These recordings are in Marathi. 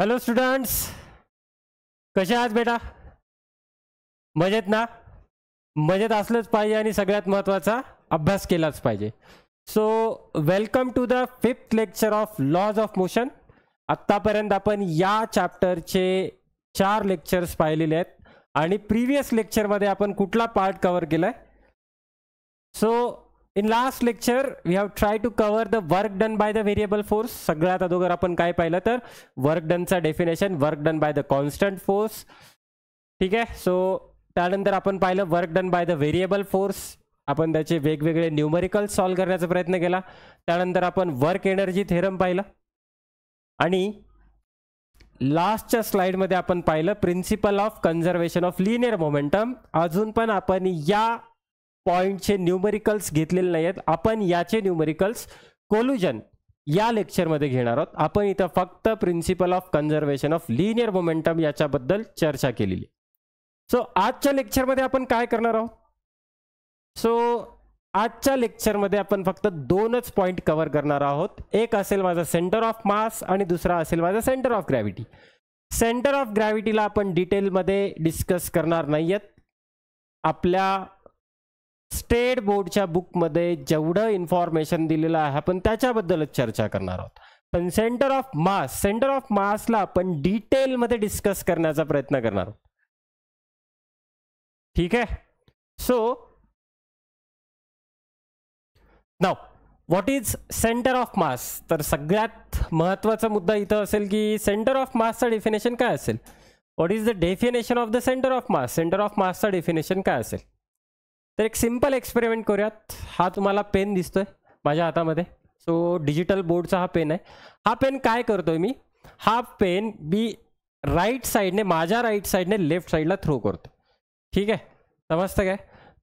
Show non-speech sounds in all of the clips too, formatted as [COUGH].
हॅलो स्टुडंट्स कसे आहात बेटा मजेत ना मजेत असलंच पाहिजे आणि सगळ्यात महत्त्वाचा अभ्यास केलाच पाहिजे so welcome to the fifth lecture of laws of motion आत्तापर्यंत आपण या चॅप्टरचे चार लेक्चर्स पाहिलेले आहेत आणि प्रिव्हियस लेक्चरमध्ये आपण कुठला पार्ट कवर केला आहे so in last lecture we have try to cover the work done by the variable force सगळ्यात अगोदर आपण काय पाहिलं तर वर्क डनचा definition work done by the constant force ठीक आहे सो त्यानंतर आपण पाहिलं work done by the variable force आपण त्याचे वेगवेगळे न्यूमरिकल सॉल्व्ह करण्याचा प्रयत्न केला त्यानंतर आपण वर्क एनर्जी थेरम पाहिलं आणि लास्टच्या स्लाईडमध्ये आपण पाहिलं principle of conservation of linear momentum अजून पण आपण या पॉईंटचे न्यूमेरिकल्स घेतलेले नाही आहेत आपण याचे न्यूमेरिकल्स कोलुजन या लेक्चरमध्ये घेणार आहोत आपण इथं फक्त principle of conservation of linear momentum याच्याबद्दल चर्चा केलेली सो आजच्या लेक्चरमध्ये आपण काय करणार आहोत सो आजच्या लेक्चरमध्ये आपण फक्त दोनच पॉईंट कव्हर करणार आहोत एक असेल माझा सेंटर ऑफ मास आणि दुसरा असेल माझा centre of gravity centre of ग्रॅव्हिटीला आपण डिटेलमध्ये डिस्कस करणार नाही आहेत आपल्या स्टेट बोर्डच्या बुकमध्ये जेवढं इन्फॉर्मेशन दिलेलं आहे आपण त्याच्याबद्दलच चर्चा करणार आहोत पण centre of mass centre of मासला आपण डिटेलमध्ये डिस्कस करण्याचा प्रयत्न करणार आहोत ठीक आहे so now what is centre of mass तर सगळ्यात महत्त्वाचा मुद्दा इथं असेल की सेंटर ऑफ मासचं डेफिनेशन काय असेल what is the definition of the centre of mass centre of मासचं डेफिनेशन काय असेल तर एक सिंपल एक्सपेरिमेंट करूयात हा तुम्हाला पेन दिसतोय माझ्या हातामध्ये सो डिजिटल बोर्डचा हा पेन आहे हा पेन काय करतोय मी हा पेन बी राईट साईडने माझ्या राईट साईडने लेफ्ट साईडला थ्रो करतो ठीक आहे समजतं काय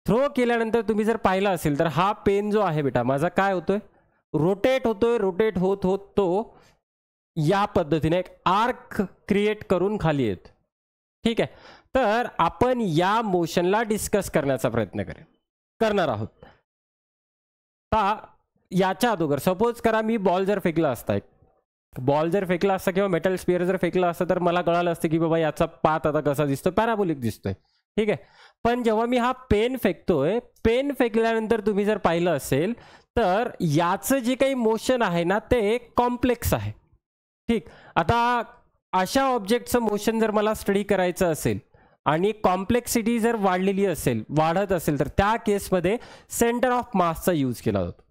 थ्रो केल्यानंतर तुम्ही जर पाहिला असेल तर हा पेन जो आहे बेटा माझा काय होतोय रोटेट होतोय रोटेट होत होत तो या पद्धतीने एक आर्क क्रिएट करून खाली येत ठीक आहे तर आपण या मोशनला डिस्कस करण्याचा प्रयत्न करेन करणार आहोत याच्या अगोदर सपोज करा मी बॉल जर फेकला असता एक बॉल जर फेकला असता किंवा मेटल स्पिअर जर फेकला असता तर मला कळालं असतं की बाबा याचा पात आता कसा दिसतो पॅराबोलिक दिसतोय ठीक आहे पण जेव्हा मी हा पेन फेकतोय पेन फेकल्यानंतर तुम्ही जर पाहिलं असेल तर याचं जे काही मोशन आहे ना ते कॉम्प्लेक्स आहे ठीक आता अशा ऑब्जेक्टचं मोशन जर मला स्टडी करायचं असेल आणि कॉम्प्लेक्सिटी जर वाढलेली असेल वाढत असेल तर त्या केसमध्ये सेंटर ऑफ मासचा यूज केला जातो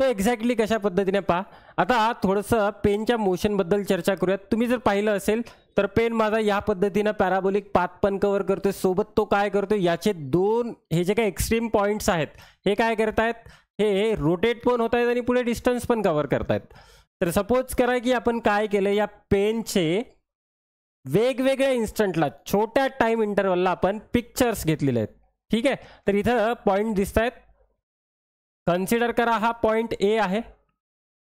तो एक्झॅक्टली कशा पद्धतीने पहा आता थोडंसं पेनच्या मोशनबद्दल चर्चा करूयात तुम्ही जर पाहिलं असेल तर पेन माझा या पद्धतीनं पॅराबोलिक पाथ पण कव्हर करतोय सोबत तो काय करतो याचे दोन हे जे काही एक्स्ट्रीम पॉईंट्स आहेत हे काय करतायत हे रोटेट पण होत आहेत आणि पुढे डिस्टन्स पण कव्हर करतायत तर सपोज करा की आपण काय केलं या पेनचे वेगवेगळ्या इन्स्टंटला छोट्या टाइम इंटरवलला आपण पिक्चर्स घेतलेले आहेत ठीक आहे तर इथं पॉईंट दिसत आहेत कन्सिडर करा हा पॉईंट ए आहे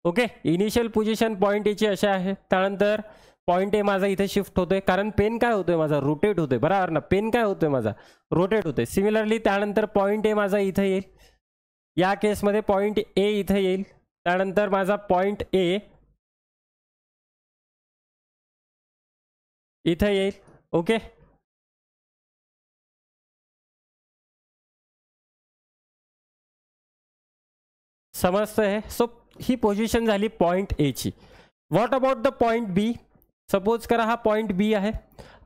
ओके इनिशियल पोझिशन पॉईंट एची अशी आहे त्यानंतर पॉईंट ए माझा इथे शिफ्ट होतोय कारण पेन काय होतोय माझा रोटेट होतोय बरोबर ना पेन काय होतोय माझा रोटेट होतोय सिमिलरली त्यानंतर पॉईंट ए माझा इथं येईल या केसमध्ये पॉईंट ए इथं येईल त्यानंतर माझा पॉइंट ए इथं येईल ओके समजतं आहे सो ही पोझिशन झाली पॉईंट एची what about the point B suppose करा हा पॉईंट बी आहे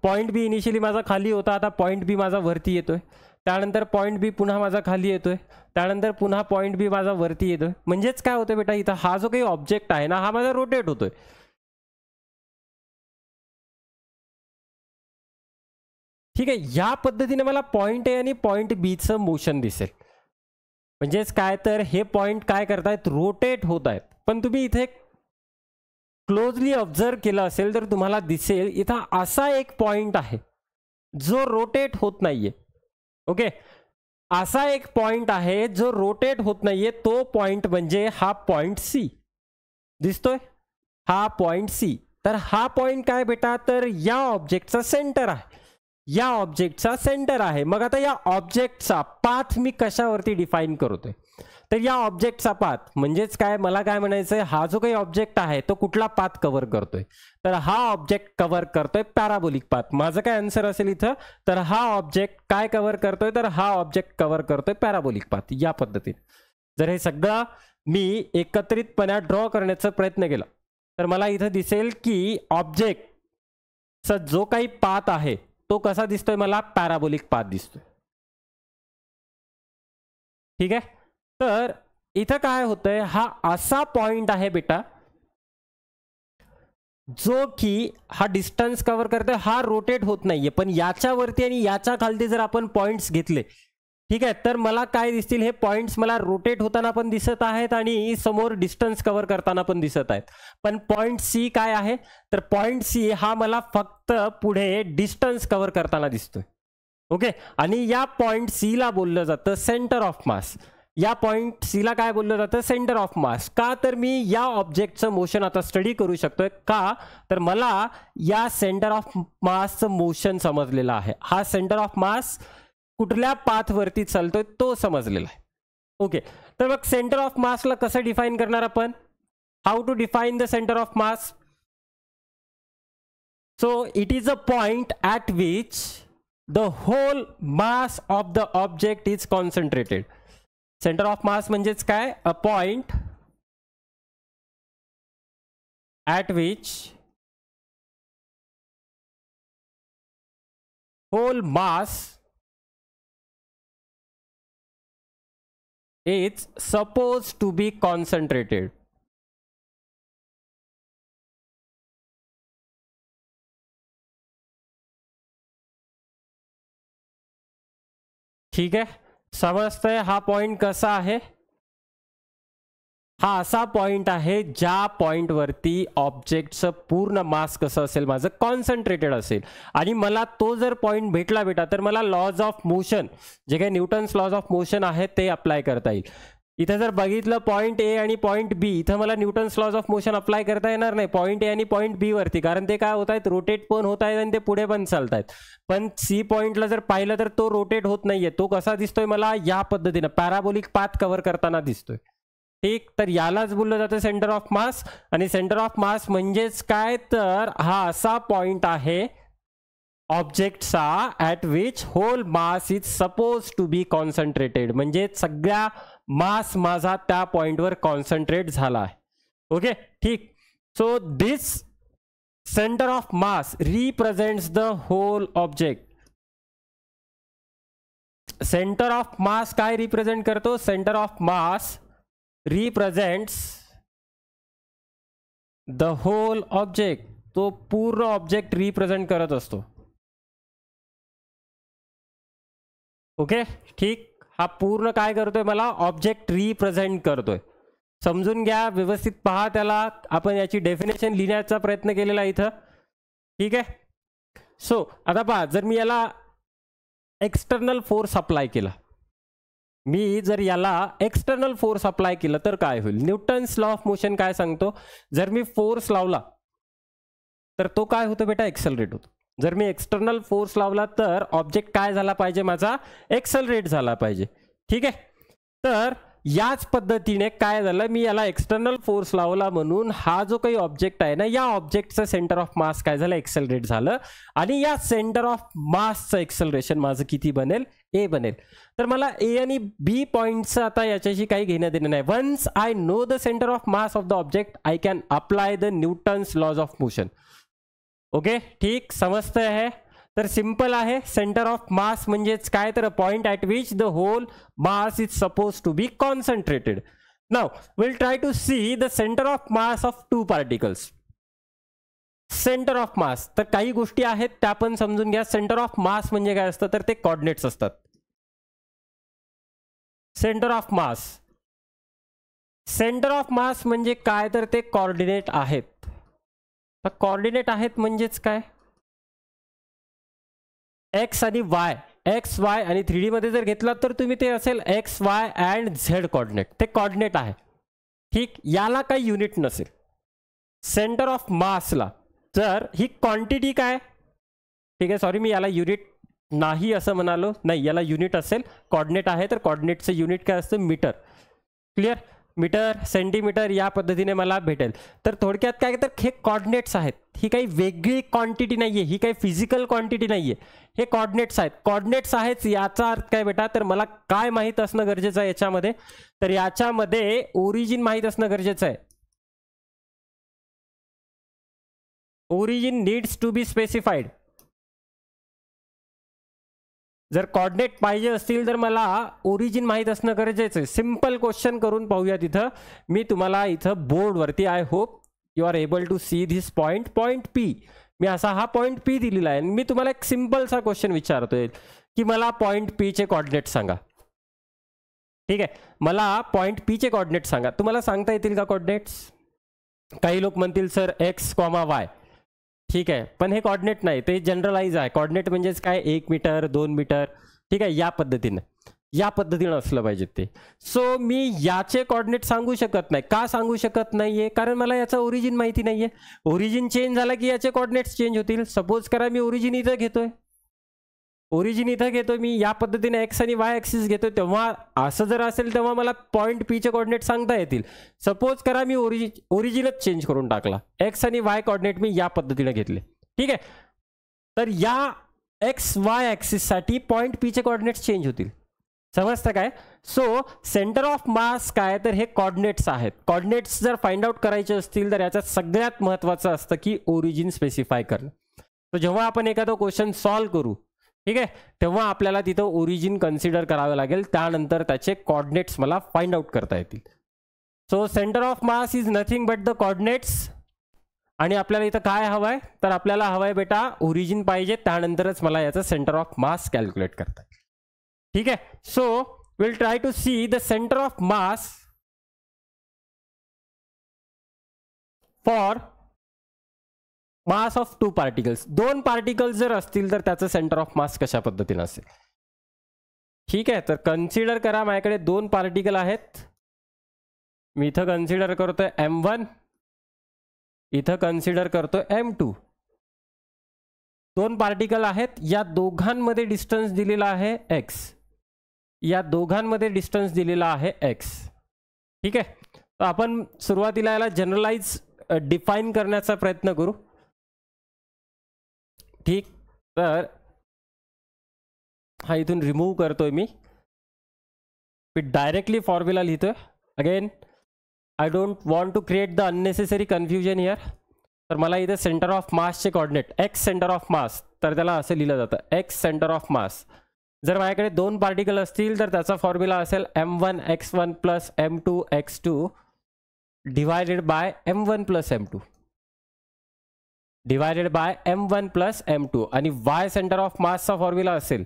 पॉईंट बी इनिशियली माझा खाली होता आता पॉईंट बी माझा वरती येतोय त्यानंतर पॉईंट बी पुन्हा माझा खाली येतोय त्यानंतर पुन्हा पॉईंट बी माझा वरती येतोय म्हणजेच काय होतं बेटा इथं हा जो काही ऑब्जेक्ट आहे ना हा माझा रोटेट होतोय ठीक आहे या पद्धतीने मला पॉईंट ए आणि पॉईंट बीचं मोशन दिसेल म्हणजेच काय तर हे पॉईंट काय करतायत रोटेट होत आहेत पण तुम्ही इथे क्लोजली ऑब्झर्व केलं असेल तर तुम्हाला दिसेल इथं असा एक पॉईंट आहे जो रोटेट होत नाहीये ओके असा एक पॉईंट आहे जो रोटेट होत नाहीये तो पॉईंट म्हणजे हा पॉईंट सी दिसतोय हा पॉईंट सी तर हा पॉईंट काय बेटा तर या ऑब्जेक्टचा सेंटर आहे या ऑब्जेक्टचा सेंटर आहे मग आता या ऑब्जेक्टचा पाथ मी कशावरती डिफाईन करतोय तर या ऑब्जेक्टचा पाथ म्हणजेच काय मला काय म्हणायचं हा जो काही ऑब्जेक्ट आहे तो कुठला पाथ कव्हर करतोय तर हा ऑब्जेक्ट कव्हर करतोय पॅराबोलिक पाथ माझं काय आन्सर असेल इथं तर हा ऑब्जेक्ट काय कव्हर करतोय तर हा ऑब्जेक्ट कव्हर करतोय पॅराबोलिक पाथ या पद्धतीने जर हे सगळं मी एकत्रितपणे ड्रॉ करण्याचा प्रयत्न केला तर मला इथं दिसेल की ऑब्जेक्टचा जो काही पाथ आहे तो कसा दिसतोय मला पॅराबोलिक पाथ दिसतोय ठीक आहे तर इथं काय होतंय हा असा पॉइंट आहे बेटा जो की हा डिस्टन्स कव्हर करतोय हा रोटेट होत नाहीये पण याच्यावरती आणि याच्या खालती जर आपण पॉइंट्स घेतले ठीक आहे तर मला काय दिसतील हे पॉईंट्स मला रोटेट होताना पण दिसत आहेत आणि समोर डिस्टन्स कव्हर करताना पण दिसत आहेत पण पॉइंट सी काय आहे तर पॉइंट सी हा मला फक्त पुढे डिस्टन्स कव्हर करताना दिसतोय ओके आणि या पॉईंट सीला बोललं जातं सेंटर ऑफ मास या पॉईंट सीला काय बोललं जातं सेंटर ऑफ मास का तर मी या ऑब्जेक्टचं मोशन आता स्टडी करू शकतोय का तर मला या सेंटर ऑफ मासचं मोशन समजलेलं आहे हा सेंटर ऑफ मास कुठल्या पाथवरती चालतोय तो समजलेला आहे ओके तर मग सेंटर ऑफ मासला कसं डिफाईन करणार आपण how to define the centre of mass so it is a point at which the whole mass of the object is concentrated centre of mass म्हणजेच काय a point at which whole mass is supposed to be concentrated ठीक है समजतंय हा पॉइंट कसा आहे हा असा पॉईंट आहे ज्या पॉईंटवरती ऑब्जेक्टचं पूर्ण मास कसं असेल माझं कॉन्सन्ट्रेटेड असेल आणि मला तो जर पॉईंट भेटला बेटा तर मला लॉज ऑफ मोशन जे काही न्यूटन्स लॉज ऑफ मोशन आहे ते अप्लाय करता येईल इथं जर बघितलं पॉईंट ए आणि पॉईंट बी इथं मला Newton's laws of motion apply करता येणार नाही पॉईंट ए आणि पॉईंट बी वरती कारण ते काय होत आहेत रोटेट पण होत आहेत आणि ते पुढे पण चालत आहेत पण सी पॉईंटला जर पाहिलं तर तो रोटेट होत नाहीये तो कसा दिसतोय मला या पद्धतीनं पॅराबोलिक पाथ कव्हर करताना दिसतोय ठीक तर यालाच बोललं जातं सेंटर ऑफ मास आणि सेंटर ऑफ मास म्हणजेच काय तर हा असा पॉइंट आहे ऑब्जेक्टचा at which whole mass is suppose to be concentrated म्हणजे सगळ्या मास माझा त्या पॉइंटवर कॉन्सन्ट्रेट झाला आहे ओके ठीक so this centre of mass represent the whole object centre of mass काय रिप्रेझेंट करतो centre of mass represents the whole object तो पूर्ण ऑब्जेक्ट रिप्रेझेंट करत असतो ओके ठीक हा पूर्ण काय करतोय मला ऑब्जेक्ट रिप्रेझेंट करतोय समजून घ्या व्यवस्थित पहा त्याला आपण याची डेफिनेशन लिहिण्याचा प्रयत्न केलेला इथं ठीक आहे सो आता पहा जर मी याला एक्सटर्नल फोर्स अप्लाय केला मी जर याला एक्सटर्नल फोर्स अप्लाय केलं तर काय होईल न्यूटन्स लॉ ऑफ मोशन काय सांगतो जर मी फोर्स लावला तर तो काय होतो बेटा एक्सलरेट होतो जर मी एक्सटर्नल फोर्स लावला तर ऑब्जेक्ट काय झाला पाहिजे माझा एक्सलरेट झाला पाहिजे ठीक आहे तर याच पद्धतीने काय झालं मी याला एक्सटर्नल फोर्स लावला म्हणून हा जो काही ऑब्जेक्ट आहे ना या ऑब्जेक्टचं सेंटर ऑफ मास काय झालं एक्सेलरेट झालं आणि या सेंटर ऑफ मासचं एक्सेलरेशन माझं किती बनेल ए बनेल तर मला ए आणि बी पॉईंटचं आता याच्याशी काही घेणं देणं नाही once I know the centre of mass of the object I can apply the Newton's laws of motion okay ठीक समजतंय आहे तर सिम्पल आहे सेंटर ऑफ मास म्हणजेच काय तर point at which the whole mass is suppose to be concentrated now will try to see the centre of mass of two particles centre of mass तर काही गोष्टी आहेत त्या पण समजून घ्या सेंटर ऑफ मास म्हणजे काय असतं तर ते कॉर्डिनेट्स असतात centre of mass centre of mass म्हणजे काय तर ते कॉर्डिनेट आहेत कॉर्डिनेट आहेत म्हणजेच काय एक्स आणि वाय एक्स वाय आणि थ्री डीमध्ये जर घेतला तर तुम्ही ते असेल X Y and Z coordinate ते कॉर्डिनेट आहे ठीक याला काही युनिट नसेल सेंटर ऑफ मासला तर ही क्वांटिटी काय ठीक आहे सॉरी मी याला युनिट नाही असं म्हणालो नाही याला युनिट असेल कॉर्डिनेट आहे तर कॉर्डिनेटचं युनिट काय असतं मीटर क्लिअर मीटर सेंटीमीटर या पद्धतीने मला भेटेल तर थोडक्यात काय तर हे कॉर्डिनेट्स आहेत ही काही वेगळी क्वांटिटी नाही आहे ही काही फिजिकल क्वांटिटी नाही आहे हे कॉर्डिनेट्स आहेत कॉर्डिनेट्स आहेच याचा अर्थ काय बेटा तर मला काय माहीत असणं गरजेचं आहे याच्यामध्ये तर याच्यामध्ये ओरिजिन माहीत असणं गरजेचं आहे origin needs to be specified जर कॉर्डिनेट पाहिजे असतील तर मला ओरिजिन माहीत असणं गरजेचं आहे सिम्पल क्वेश्चन करून पाहूया तिथं मी तुम्हाला इथं बोर्डवरती I hope you are able to see this point point P मी असा हा पॉईंट पी दिलेला आहे मी तुम्हाला एक सिम्पलसा क्वेश्चन विचारतोय की मला पॉईंट पीचे कॉर्डिनेट सांगा ठीक आहे मला पॉईंट पीचे कॉर्डिनेट सांगा तुम्हाला सांगता येतील का कॉर्डिनेट्स काही लोक म्हणतील सर एक्स कॉमा वाय ठीक आहे पण हे कॉर्डिनेट नाही ते जनरलाइज आहे कॉर्डिनेट म्हणजेच काय एक मीटर दोन मीटर ठीक आहे या पद्धतीनं या पद्धतीनं असलं पाहिजे ते सो मी याचे कॉर्डिनेट सांगू शकत नाही का सांगू शकत नाहीये कारण मला याचा ओरिजिन माहिती नाहीये ओरिजिन चेंज झाला की याचे कॉर्डिनेट्स चेंज होतील सपोज करा मी ओरिजिन इथं घेतोय ओरिजिन इथं घेतो मी या पद्धतीने एक्स आणि वाय ॲक्सिस घेतो तेव्हा असं जर असेल तेव्हा मला पॉईंट पीचे कॉर्डिनेट सांगता येतील सपोज करा मी ओरिजि ओरिजिनच चेंज करून टाकला एक्स आणि वाय कॉर्डिनेट मी या पद्धतीने घेतले ठीक आहे तर या एक्स वाय ॲक्सिससाठी पॉईंट पीचे कॉर्डिनेट्स चेंज होतील समजतं काय सो सेंटर ऑफ मास काय तर हे कॉर्डिनेट्स आहेत कॉर्डिनेट्स जर फाइंड आउट करायचे असतील तर याच्यात सगळ्यात महत्त्वाचं असतं की ओरिजिन स्पेसिफाय करणं तर जेव्हा आपण एखादं क्वेश्चन सॉल्व्ह करू ठीक आहे तेव्हा आपल्याला तिथं ओरिजिन कन्सिडर करावं लागेल त्यानंतर त्याचे कॉर्डिनेट्स मला फाइंड आउट करता येतील so centre of mass is nothing but the coordinates आणि आपल्याला इथं काय हवं आहे तर आपल्याला हवं आहे बेटा ओरिजिन पाहिजे त्यानंतरच मला याचं सेंटर ऑफ मास कॅल्क्युलेट करता येईल ठीक आहे so will try to see the centre of mass for mass of two particles दोन पार्टिकल्स जर असतील तर त्याचं सेंटर ऑफ मास कशा पद्धतीनं असेल ठीक आहे तर कन्सिडर करा माझ्याकडे दोन पार्टिकल आहेत मी इथं कन्सिडर करतो एम वन इथं कन्सिडर करतो एम टू दोन पार्टिकल आहेत या दोघांमध्ये डिस्टन्स दिलेला आहे एक्स या दोघांमध्ये डिस्टन्स दिलेला आहे एक्स ठीक आहे तर आपण सुरुवातीला याला जनरलाइज डिफाईन करण्याचा प्रयत्न करू ठीक तर हा इथून रिमूव्ह करतोय मी मी डायरेक्टली फॉर्म्युला आहे again I don't want to create the unnecessary confusion here तर मला इथे सेंटर ऑफ मासचे coordinate X centre of mass तर त्याला असं लिहिलं जातं एक्स सेंटर ऑफ मास जर माझ्याकडे दोन पार्टिकल असतील तर त्याचा फॉर्म्युला असेल M one X one plus M two X two divided by M one plus M two divided by M one plus M two आणि वाय सेंटर ऑफ मासचा फॉर्म्युला असेल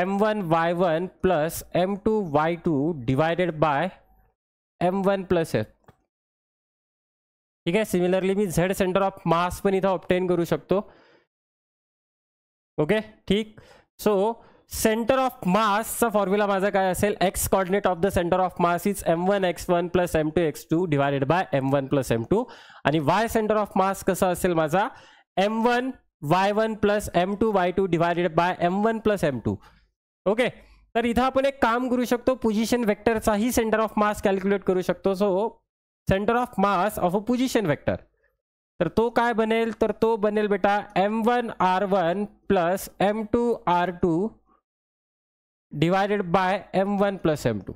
M one Y one plus M two Y two divided by M one plus F ठीक आहे सिमिलरली मी झेड सेंटर ऑफ मास पण इथं ऑप्टेन करू शकतो ओके ठीक सो सेंटर ऑफ चा फॉर्म्युला माझा काय असेल X coordinate of the centre of mass is M one X one plus M two X two divided by M one plus M two आणि वाय सेंटर ऑफ मास कसा असेल माझा M one Y one plus M two Y two divided by M one plus M two okay तर इथं आपण एक काम करू शकतो पोझिशन वेक्टरचाही सेंटर ऑफ मास कॅल्क्युलेट करू शकतो so centre of mass of a position vector तर तो काय बनेल तर तो बनेल बेटा M one R one plus M two R two divided by M one plus M two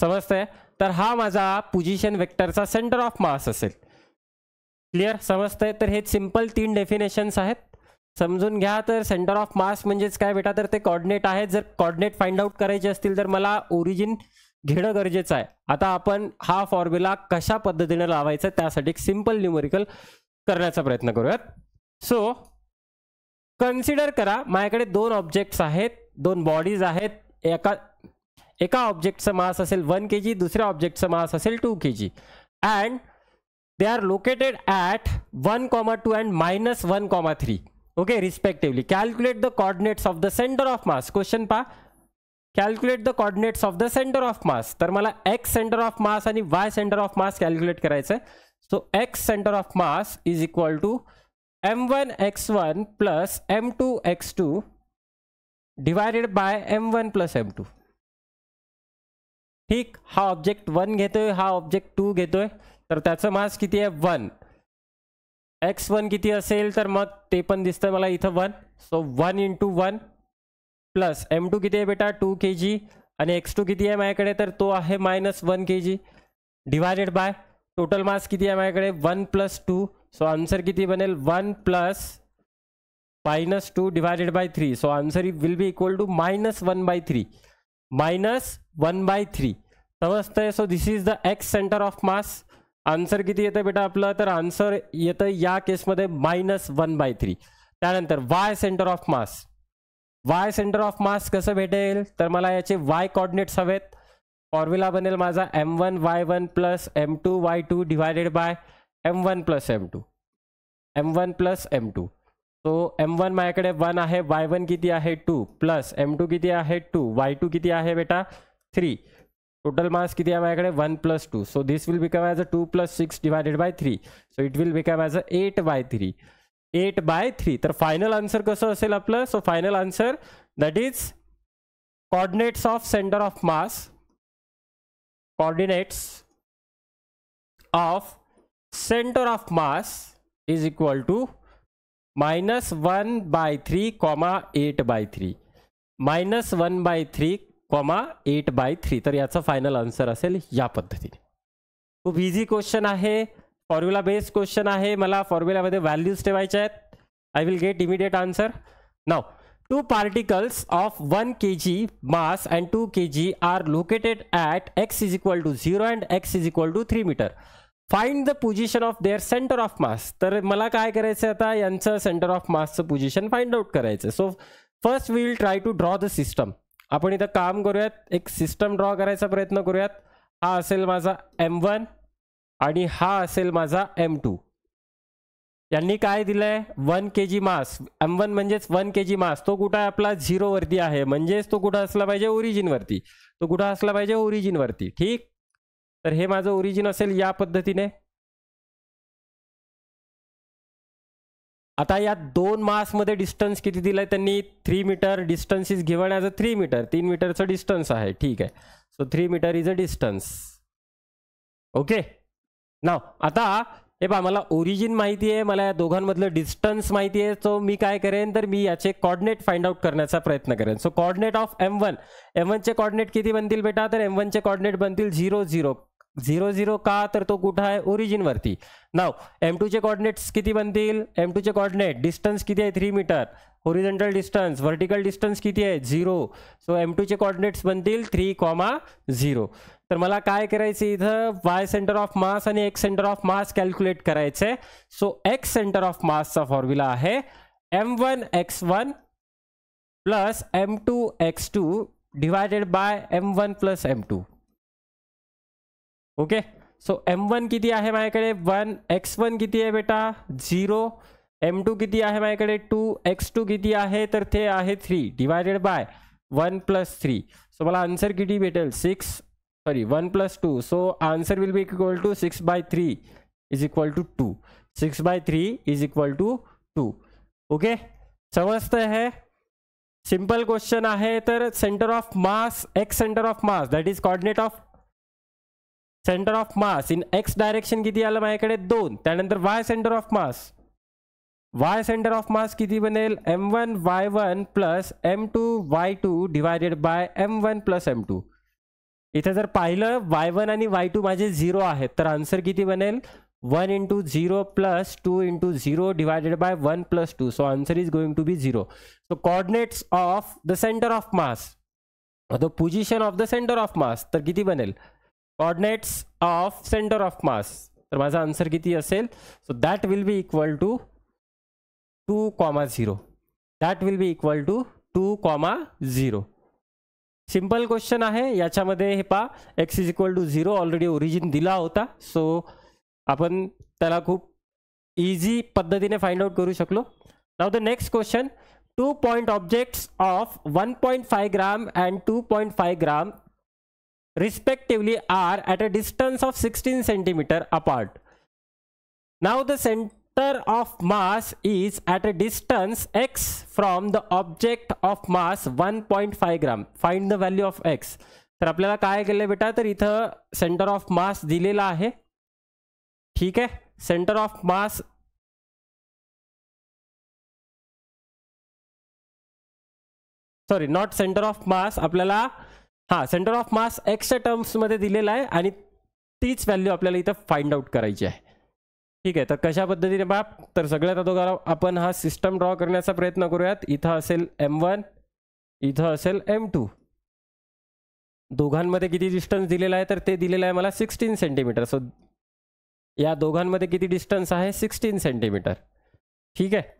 समजतंय तर हा माझा पोझिशन वेक्टरचा सेंटर ऑफ मास असेल क्लिअर समजतंय तर हे सिम्पल तीन डेफिनेशन्स आहेत समजून घ्या तर सेंटर ऑफ मास म्हणजेच काय बेटा तर ते कॉर्डिनेट आहेत जर कॉर्डिनेट फाइंड आउट करायचे असतील तर मला ओरिजिन घेणं गरजेचं आहे आता आपण हा फॉर्म्युला कशा पद्धतीने लावायचा त्यासाठी एक सिम्पल न्यूमरिकल करण्याचा प्रयत्न करूयात सो कन्सिडर करा माझ्याकडे दोन ऑब्जेक्ट्स आहेत दोन बॉडीज आहेत एका एका ऑब्जेक्टचं मास असेल वन के जी दुसऱ्या ऑब्जेक्टचं मास असेल two K G and they are located at one comma two and minus one comma three okay respectively calculate the coordinates of the centre of mass question पहा calculate the coordinates of the centre of mass तर मला एक्स सेंटर ऑफ मास आणि Y centre of mass calculate करायचं आहे so X centre of mass is equal to M one X one plus M two X two divided by M one plus M two ठीक हा ऑब्जेक्ट वन घेतोय हा ऑब्जेक्ट टू घेतोय तर त्याचं मास किती आहे वन एक्स वन किती असेल तर मग ते पण दिसतंय मला इथं one so one into one plus M two किती आहे बेटा टू के जी आणि एक्स टू किती आहे माझ्याकडे तर तो आहे minus one K G divided by total mass किती आहे माझ्याकडे one plus two so answer किती बनेल one plus two 2 by three so answer answer will be equal to minus one by three minus one by three समजतंय so this is the x centre of mass answer किती येतं बेटा आपलं तर आन्सर येतं या केसमध्ये मायनस वन बाय थ्री त्यानंतर Y centre of mass Y centre of mass कसं भेटेल तर मला याचे वाय कॉर्डिनेट्स हवेत फॉर्म्युला बनेल माझा M one Y one plus M two Y two divided by M one plus M two M one plus M two so M one माझ्याकडे वन है वाय वन किती आहे टू प्लस एम टू किती आहे टू वाय टू किती आहे बेटा थ्री टोटल मास कि आहे माझ्याकडे one plus two so this will become as a two plus six divided by three so it will become as a eight by three eight by three तो फाइनल आंसर कसं असेल so final answer that is coordinates of centre of mass coordinates of centre of mass is equal to minus one by three comma eight by three minus one by three comma eight by three तर याचा फायनल आन्सर असेल या पद्धतीने खूप इझी क्वेश्चन आहे फॉर्म्युला बेस्ड क्वेश्चन आहे मला फॉर्म्युलामध्ये व्हॅल्यूज ठेवायच्या आहेत I will get immediate answer now two particles of one K G mass and two K G are located at X is equal to zero and X is equal to three meter find the position of their centre of mass तर मला काय करायचं आता यांचं सेंटर ऑफ मासचं पोझिशन फाइंड आउट करायचं so first will try to draw the system आपण इथं काम करूयात एक सिस्टम ड्रॉ करायचा प्रयत्न करूयात हा असेल माझा एम वन आणि हा असेल माझा एम टू यांनी काय दिलंय one K G mass M one म्हणजेच वन के जी मास तो कुठं आपला झिरोवरती आहे म्हणजेच तो कुठं असला पाहिजे ओरिजिनवरती तो कुठं असला पाहिजे ओरिजिनवरती ठीक तर हे माझं ओरिजिन असेल या पद्धतीने आता या दोन मास मध्ये डिस्टन्स किती दिलाय त्यांनी three meter distance is given as a three meter तीन मीटरचं डिस्टन्स आहे ठीक आहे so three meter is a distance okay ना आता हे पहा मला ओरिजिन माहिती आहे मला या दोघांमधलं डिस्टन्स माहिती आहे सो मी काय करेन तर मी याचे कॉर्डिनेट फाइंड आउट करण्याचा प्रयत्न करेन so coordinate of M one M वनचे कॉर्डिनेट किती बनतील बेटा तर एम वनचे कॉर्डिनेट बनतील झिरो झिरो झिरो झिरो का तर तो कुठं आहे ओरिजिनवरती नाव एम टूचे कॉर्डिनेट्स किती बनतील एम टूचे कॉर्डिनेट डिस्टन्स किती आहे three meter horizontal distance vertical distance किती आहे झिरो सो एम टूचे कॉर्डिनेट्स बनतील थ्री कॉमा झिरो तर मला काय करायचं इथं वाय सेंटर ऑफ मास आणि X centre of mass calculate करायचे सो एक्स सेंटर ऑफ मासचा फॉर्म्युला आहे M one X one plus M two X two divided by M one plus M two okay so M one किती आहे माझ्याकडे वन एक्स वन किती आहे बेटा झिरो एम टू किती आहे माझ्याकडे टू एक्स टू किती आहे तर ते आहे three divided by one plus three so मला आन्सर किती भेटेल six sorry 1 plus 2 so answer will be equal to 6 by 3 is equal to 2 6 by 3 is equal to 2 okay समजतंय हे सिंपल क्वेश्चन आहे तर centre of mass X centre of mass that is coordinate of centre of mass in X direction किती आलं माझ्याकडे दोन त्यानंतर Y centre of mass Y centre of mass किती बनेल M one Y one plus M two Y two divided by M इथे जर पाहिलं वाय वन आणि वाय टू माझे झिरो आहेत तर आन्सर किती बनेल one into zero plus two into zero divided by one plus two so answer is going to be zero so coordinates of the centre of mass the position of the centre of mass तर किती बनेल coordinates of centre of mass तर माझा आन्सर किती असेल so that will be equal to two comma zero that will be equal to two comma zero simple question आहे याच्यामध्ये हे पा x is equal to zero already origin दिला होता सो आपण त्याला खूप इझी पद्धतीने फाइंड आउट करू शकलो now the next question two point objects of one point five gram and two point five gram respectively are at a distance of sixteen centimeter apart now the cent center of mass is at a distance x from the object of mass 1.5 gram find the value of x तर आपल्याला काय केलं बेटा तर इथं सेंटर ऑफ मास दिलेला आहे ठीक आहे centre of mass sorry not center of mass आपल्याला हा सेंटर ऑफ मास टर्म्स टर्म्समध्ये दिलेला आहे आणि तीच व्हॅल्यू आपल्याला इथं फाइंड आउट करायची आहे ठीक आहे तर कशा पद्धतीने बाप तर सगळ्यात अगोदर आपण हा सिस्टम ड्रॉ करण्याचा प्रयत्न करूयात इथं असेल एम वन इथं असेल एम टू दोघांमध्ये किती डिस्टन्स दिलेला आहे तर ते दिलेलं आहे मला सिक्स्टीन सेंटीमीटर सो या दोघांमध्ये किती डिस्टन्स आहे सिक्स्टीन सेंटीमीटर ठीक आहे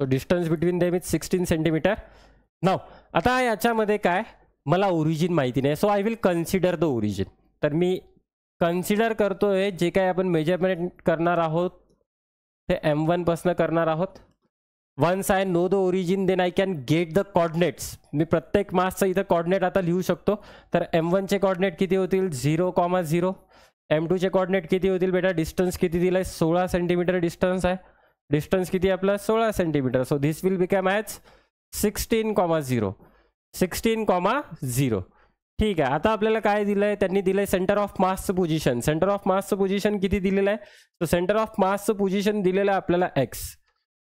so distance between them is 16 centimeter ना आता याच्यामध्ये काय मला ओरिजिन माहिती नाही so I will consider the origin तर मी कन्सिडर करतोय जे काही आपण मेजरमेंट करणार आहोत ते एम वनपासनं करणार आहोत once I know the origin then I can get the coordinates मी प्रत्येक मासचं इथं कॉर्डिनेट आता लिहू शकतो तर एम वनचे कॉर्डिनेट किती होतील झिरो कॉमा झिरो एम टूचे कॉर्डिनेट किती होतील बेटा डिस्टन्स किती दिलाय सोळा सेंटीमीटर डिस्टन्स आहे डिस्टन्स किती आपला सोळा centimeter so this will become as sixteen comma zero sixteen comma zero ठीक आहे आता आपल्याला काय दिलं आहे त्यांनी दिलं आहे सेंटर ऑफ मासचं पोझिशन सेंटर ऑफ मासचं पोझिशन किती दिलेलं आहे तर सेंटर ऑफ मासचं पोझिशन दिलेलं आहे आपल्याला एक्स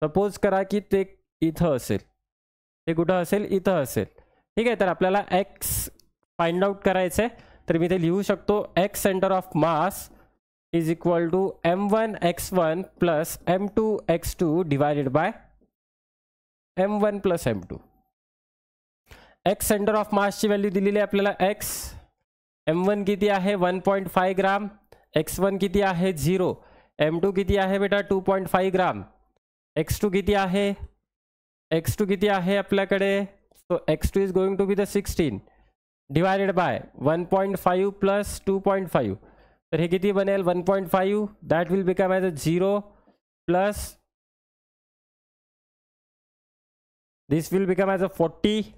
सपोज करा की ते इथं असेल ते कुठं असेल इथं असेल ठीक आहे तर आपल्याला एक्स फाइंड आउट करायचं आहे तर मी ते लिहू शकतो X centre of mass is equal to M one X one plus M two X two divided by M one plus M two X centre of मासची व्हॅल्यू दिलेली आहे अपने एक्स एम वन किती आहे one point five gram X one कि है जीरो एम टू किती आहे बेटा two point five gram X two किती आहे एक्स टू किती आहे आपल्याकडे so X two is going to be the sixteen divided by one point five plus two point five तो हे बनेल one point five that will become as a zero plus this will become as a 40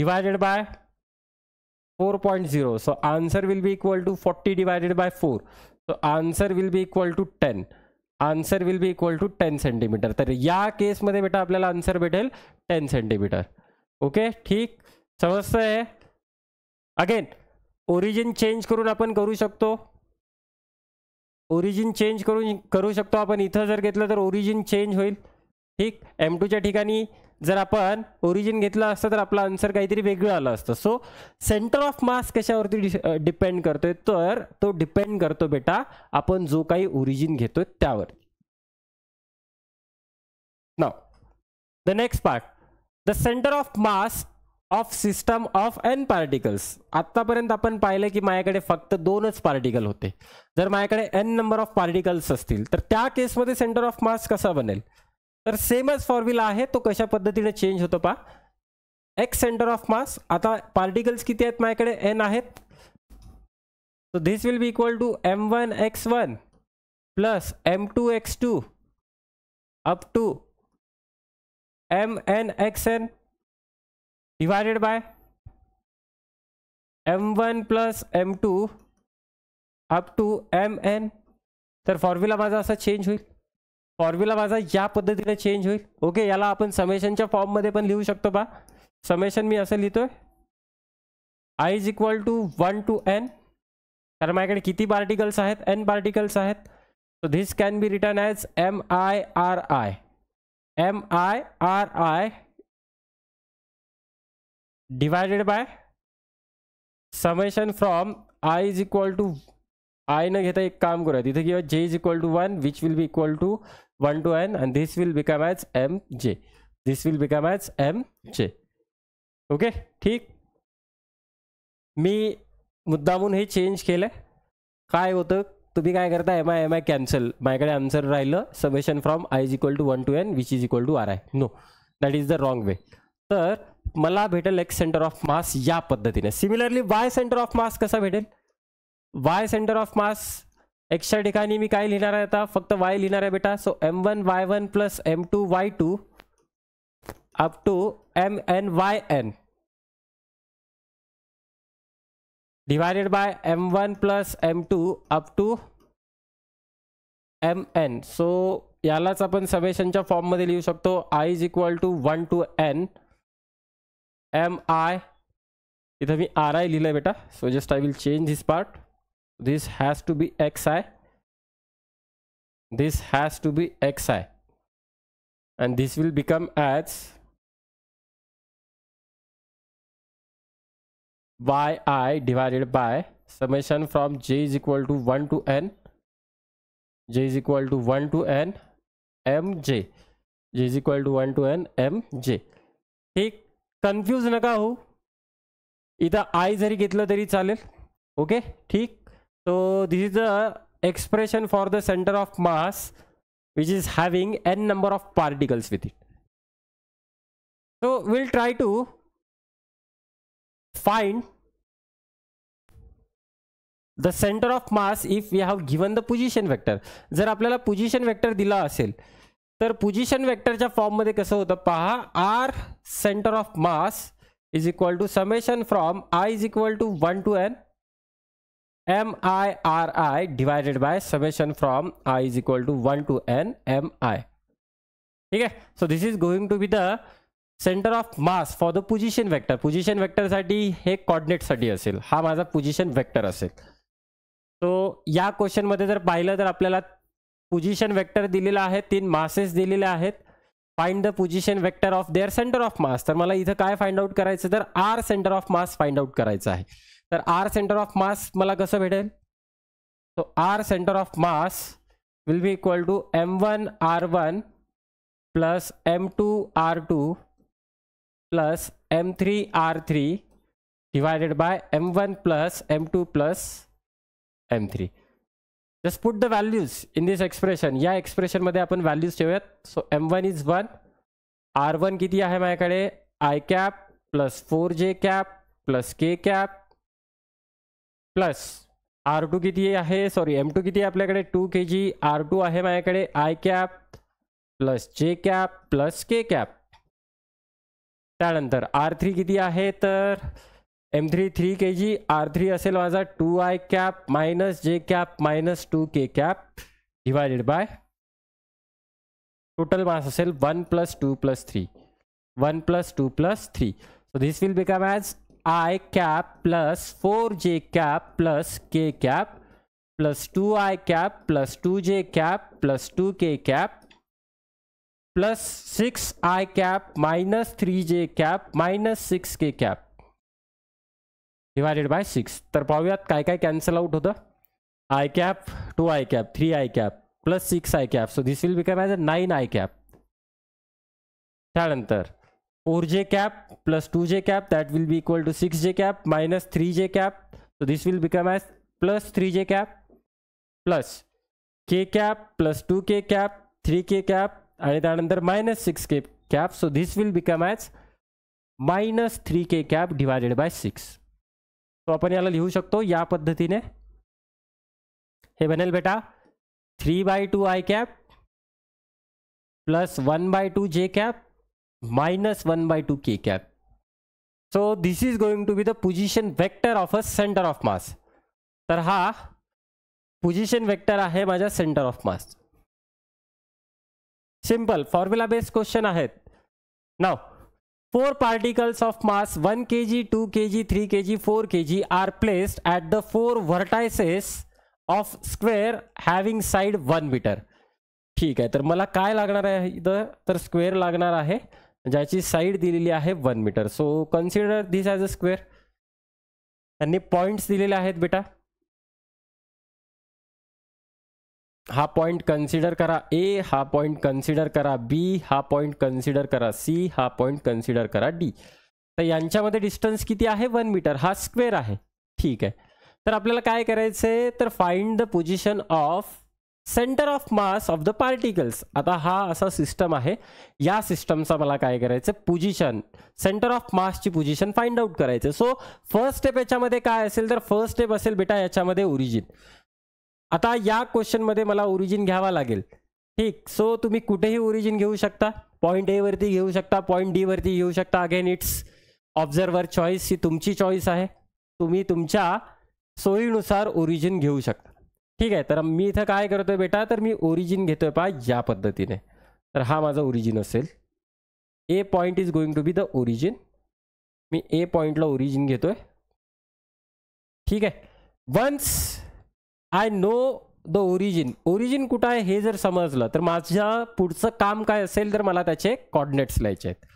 divided by 4.0 so answer will be equal to 40 divided by 4 so answer will be equal to 10 answer will be equal to 10 cm तर या केस मध्ये बेटा आपल्याला आंसर भेटेल 10 सेंटीमीटर ओके ठीक समजतं आहे अगेन ओरिजिन चेंज करून आपण करू शकतो ओरिजिन चेंज करून करू शकतो आपण इथं जर घेतलं तर ओरिजिन चेंज होईल ठीक एम च्या ठिकाणी जर आपण ओरिजिन घेतला असतं तर आपला आन्सर काहीतरी वेगळं आलं असतं सो सेंटर ऑफ मास कशावरती डिपेंड करतोय तर तो डिपेंड करतो बेटा आपण जो काही ओरिजिन घेतोय त्यावर ना the next part the centre of mass of system of N particles आत्तापर्यंत आपण पाहिलं की माझ्याकडे फक्त दोनच पार्टिकल होते जर माझ्याकडे एन नंबर ऑफ पार्टिकल्स असतील तर त्या केसमध्ये सेंटर ऑफ मास कसा बनेल तर सेमच फॉर्म्युला आहे तो कशा पद्धतीने चेंज होतो पा एक्स सेंटर ऑफ मास आता पार्टिकल्स किती आहेत माझ्याकडे एन आहेत so this will be equal to M one X one plus M two X two up to M N X N divided by M one plus M two up to M N तर फॉर्म्युला माझा असा चेंज होईल फॉर्म्यूला माझा या पद्धतीने चेंज होईल ओके याला आपण समेशनच्या फॉर्ममध्ये पण लिहू शकतो बा समेशन मी असं लिहितोय I is equal to one to N कारण माझ्याकडे किती पार्टिकल्स आहेत एन पार्टिकल्स आहेत so this can be written as M I R I M I R I divided by summation from I is equal to I न घेता एक काम करूया तिथे किंवा जे is equal to one which will be equal to 1 to n and this will become as mj this will become as mj okay ठीक मी मुद्दामून हे चेंज केलं काय होतं तुम्ही काय करता M I M I cancel माझ्याकडे आन्सर राहिलं summation from I is equal to one to N which is equal to R I no that is the wrong way तर मला भेटेल एक्स सेंटर ऑफ मास या पद्धतीने similarly Y centre of mass कसा भेटेल Y centre of mass extra ठिकाणी मी काय लिहिणार आहे आता फक्त वाय लिहिणार आहे बेटा so M one Y one plus M two Y two up to M N Y N divided by M one plus M two up to M N so यालाच आपण समेशनच्या फॉर्ममध्ये लिहू शकतो I is equal to one to N M I इथं मी आर आय लिहिलं आहे बेटा so just I will change this part this has to be xi this has to be xi and this will become as yi divided by summation from j is equal to 1 to n j is equal to 1 to n mj j is equal to 1 to n mj ठीक कन्फ्यूज नका हो इथं आय जरी घेतलं तरी चालेल ओके ठीक so this is the expression for the centre of mass which is having N number of particles with it so will try to find the centre of mass if you have given the position vector जर आपल्याला पोझिशन वेक्टर दिला असेल तर पोझिशन वेक्टरच्या फॉर्ममध्ये कसं होतं पहा R centre of mass is equal to summation from I is equal to one to N M I R I divided by summation from I is equal to one to N M I ठीक आहे so this is going to be the centre of mass for the position vector position वेक्टरसाठी हे कॉर्डिनेटसाठी असेल हा माझा पोझिशन वेक्टर असेल सो या क्वेश्चनमध्ये जर पाहिलं तर आपल्याला पोझिशन वेक्टर दिलेला आहे तीन मासेस दिलेले आहेत find the position vector of their centre of mass तर मला इथं काय फाइंड आउट करायचं तर R centre of mass find out करायचं आहे तर आर सेंटर ऑफ मास मला कसं भेटेल so R centre of mass will be equal to M one R one plus M two R two plus M three R three divided by M one plus M two plus M three just put the values in this expression या एक्सप्रेशनमध्ये आपण व्हॅल्यूज ठेवूयात so M one is one R one किती आहे माझ्याकडे I cap plus four J cap plus K cap plus R to कि है सॉरी एम टू किती आहे आपल्याकडे two K G R two आहे माझ्याकडे I cap plus J cap plus K cap त्यानंतर आर थ्री किती M three three K G R three असेल माझा two I cap minus J cap minus two K cap divided by total mass one plus two plus three one plus two plus three so this will become as I cap plus four जे cap plus K cap plus two I cap plus two J cap plus two K cap plus six I cap minus three J cap minus six K cap divided by six तर पाहूयात काय काय कॅन्सल आउट होतं I cap two I cap three I cap plus six I cap so this a nine I cap त्यानंतर four J cap plus two J cap that will be equal to six J cap minus three J cap तो this will become as plus three J cap plus K cap plus two K cap three K cap आणि त्यानंतर minus six K cap so this will become as minus three K cap divided by six तो अपन याला लिहू शकतो या पद्धतीने हे बनेल बेटा three by two I cap plus one by two J cap minus 1 by 2 k cap. So this is going to be the position vector of a center of mass. तर हा पोझिशन व्हेक्टर आहे माझ्या centre of mass simple formula based question आहेत नाव four particles of mass one K G two K G three K G four K G are placed at the four vertices of square having side one metre ठीक आहे तर मला काय लागणार आहे इथं तर स्क्वेअर लागणार आहे ज्याची साईड दिलेली आहे one metre so consider this as a square त्यांनी पॉईंट्स दिलेले आहेत बेटा हा पॉइंट कन्सिडर करा ए हा पॉईंट कन्सिडर करा बी हा पॉईंट कन्सिडर करा सी हा पॉईंट कन्सिडर करा डी तर यांच्यामध्ये डिस्टन्स किती आहे वन मीटर हा स्क्वेअर आहे ठीक आहे तर आपल्याला काय करायचं आहे तर find the position of centre of mass of the particles आता हा असा सिस्टम आहे या सिस्टमचा मला काय करायचं पोझिशन सेंटर ऑफ मासची पोझिशन फाइंड आउट करायचं सो फर्स्ट स्टेप याच्यामध्ये काय असेल तर फर्स्ट स्टेप असेल बेटा याच्यामध्ये ओरिजिन आता या क्वेश्चनमध्ये मला ओरिजिन घ्यावा लागेल ठीक सो तुम्ही कुठेही ओरिजिन घेऊ शकता पॉईंट ए वरती घेऊ शकता पॉईंट डी वरती घेऊ शकता अगेन इट्स ऑब्झर्वर चॉईस ही तुमची चॉईस आहे तुम्ही तुमच्या सोयीनुसार ओरिजिन घेऊ शकता ठीक आहे तर मी इथं काय करतोय बेटा तर मी ओरिजिन घेतोय पा या पद्धतीने तर हा माझा ओरिजिन असेल A point is going to be the origin मी ए पॉइंटला ओरिजिन घेतोय ठीक आहे once I know the origin origin कुठं आहे हे जर समजलं तर माझ्या पुढचं काम काय असेल तर मला त्याचे कॉर्डिनेट्स लिहायचे आहेत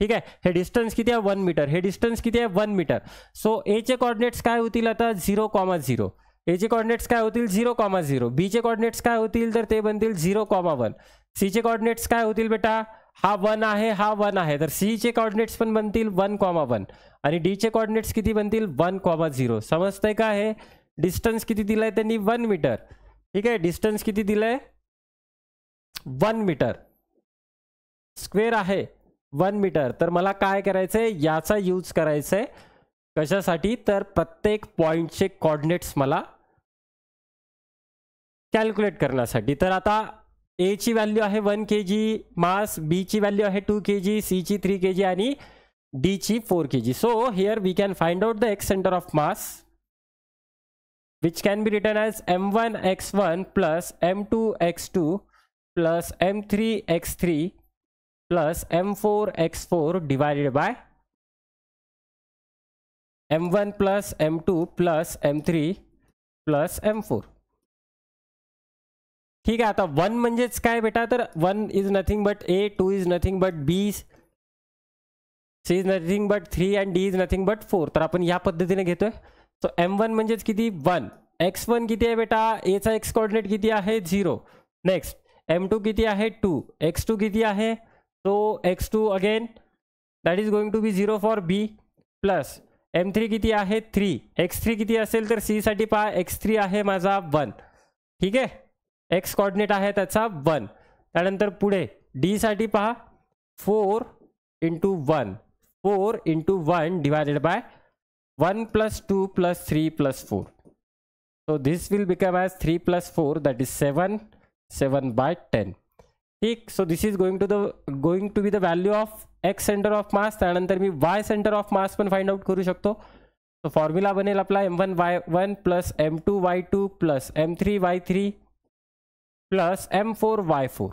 ठीक आहे हे डिस्टन्स किती आहे वन मीटर हे डिस्टन्स किती आहे वन मीटर सो एचे कॉर्डिनेट्स काय होतील आता झिरो कॉमा झिरो एचे कॉर्डिनेट्स काय होतील झिरो कॉमा झिरो बीचे कॉर्डिनेट्स काय होतील तर ते बनतील झिरो कॉमा वन सीचे कॉर्डिनेट्स काय होतील बेटा हा वन आहे हा वन आहे तर सीचे कॉर्डिनेट्स पण बनतील वन कॉमा वन आणि डीचे कॉर्डिनेट्स किती बनतील वन कॉमा झिरो समजतंय का हे डिस्टन्स किती दिलाय त्यांनी वन मीटर ठीक आहे डिस्टन्स किती दिलं आहे वन मीटर स्क्वेअर आहे वन मीटर तर मला काय करायचंय याचा यूज करायचंय कशासाठी तर प्रत्येक पॉईंटचे कॉर्डिनेट्स मला कैलक्युलेट करना आता ए ची वैल्यू है वन के जी मस बी ची वैल्यू है टू के जी सी ची थ्री के जी आ डी ची four K G so here we can find out the x centre of mass which can be written as M one X one plus M two X two plus M three X three plus M four X four divided by M one plus M two plus M three plus M four ठीक है आता वन मे का बेटा तो one is nothing but A two is nothing but B C is nothing but three and D is nothing but four अपन आपण या पद्धतीने घतो तो एम वन म्हणजेच कि वन एक्स वन कि है बेटा चाह एक्स कॉर्डिनेट कि है जीरो नेक्स्ट एम टू कि है टू एक्स टू कि है तो X two again that is going to be zero for B plus M three कि है थ्री एक्स थ्री कि सी सा पहा एक्स थ्री है मजा वन ठीक है एक्स कॉर्डिनेट आहे त्याचा वन त्यानंतर पुढे डीसाठी पहा four into one four into one divided by one plus two plus three plus four so this will become as three plus four that is seven seven by ten ठीक so this is going to the going to be the value of X centre of mass त्यानंतर मी वाय सेंटर ऑफ मास पण फाइंड आउट करू शकतो फॉर्म्युला बनेल आपला M one Y one plus M two Y two plus M three Y three plus M four Y four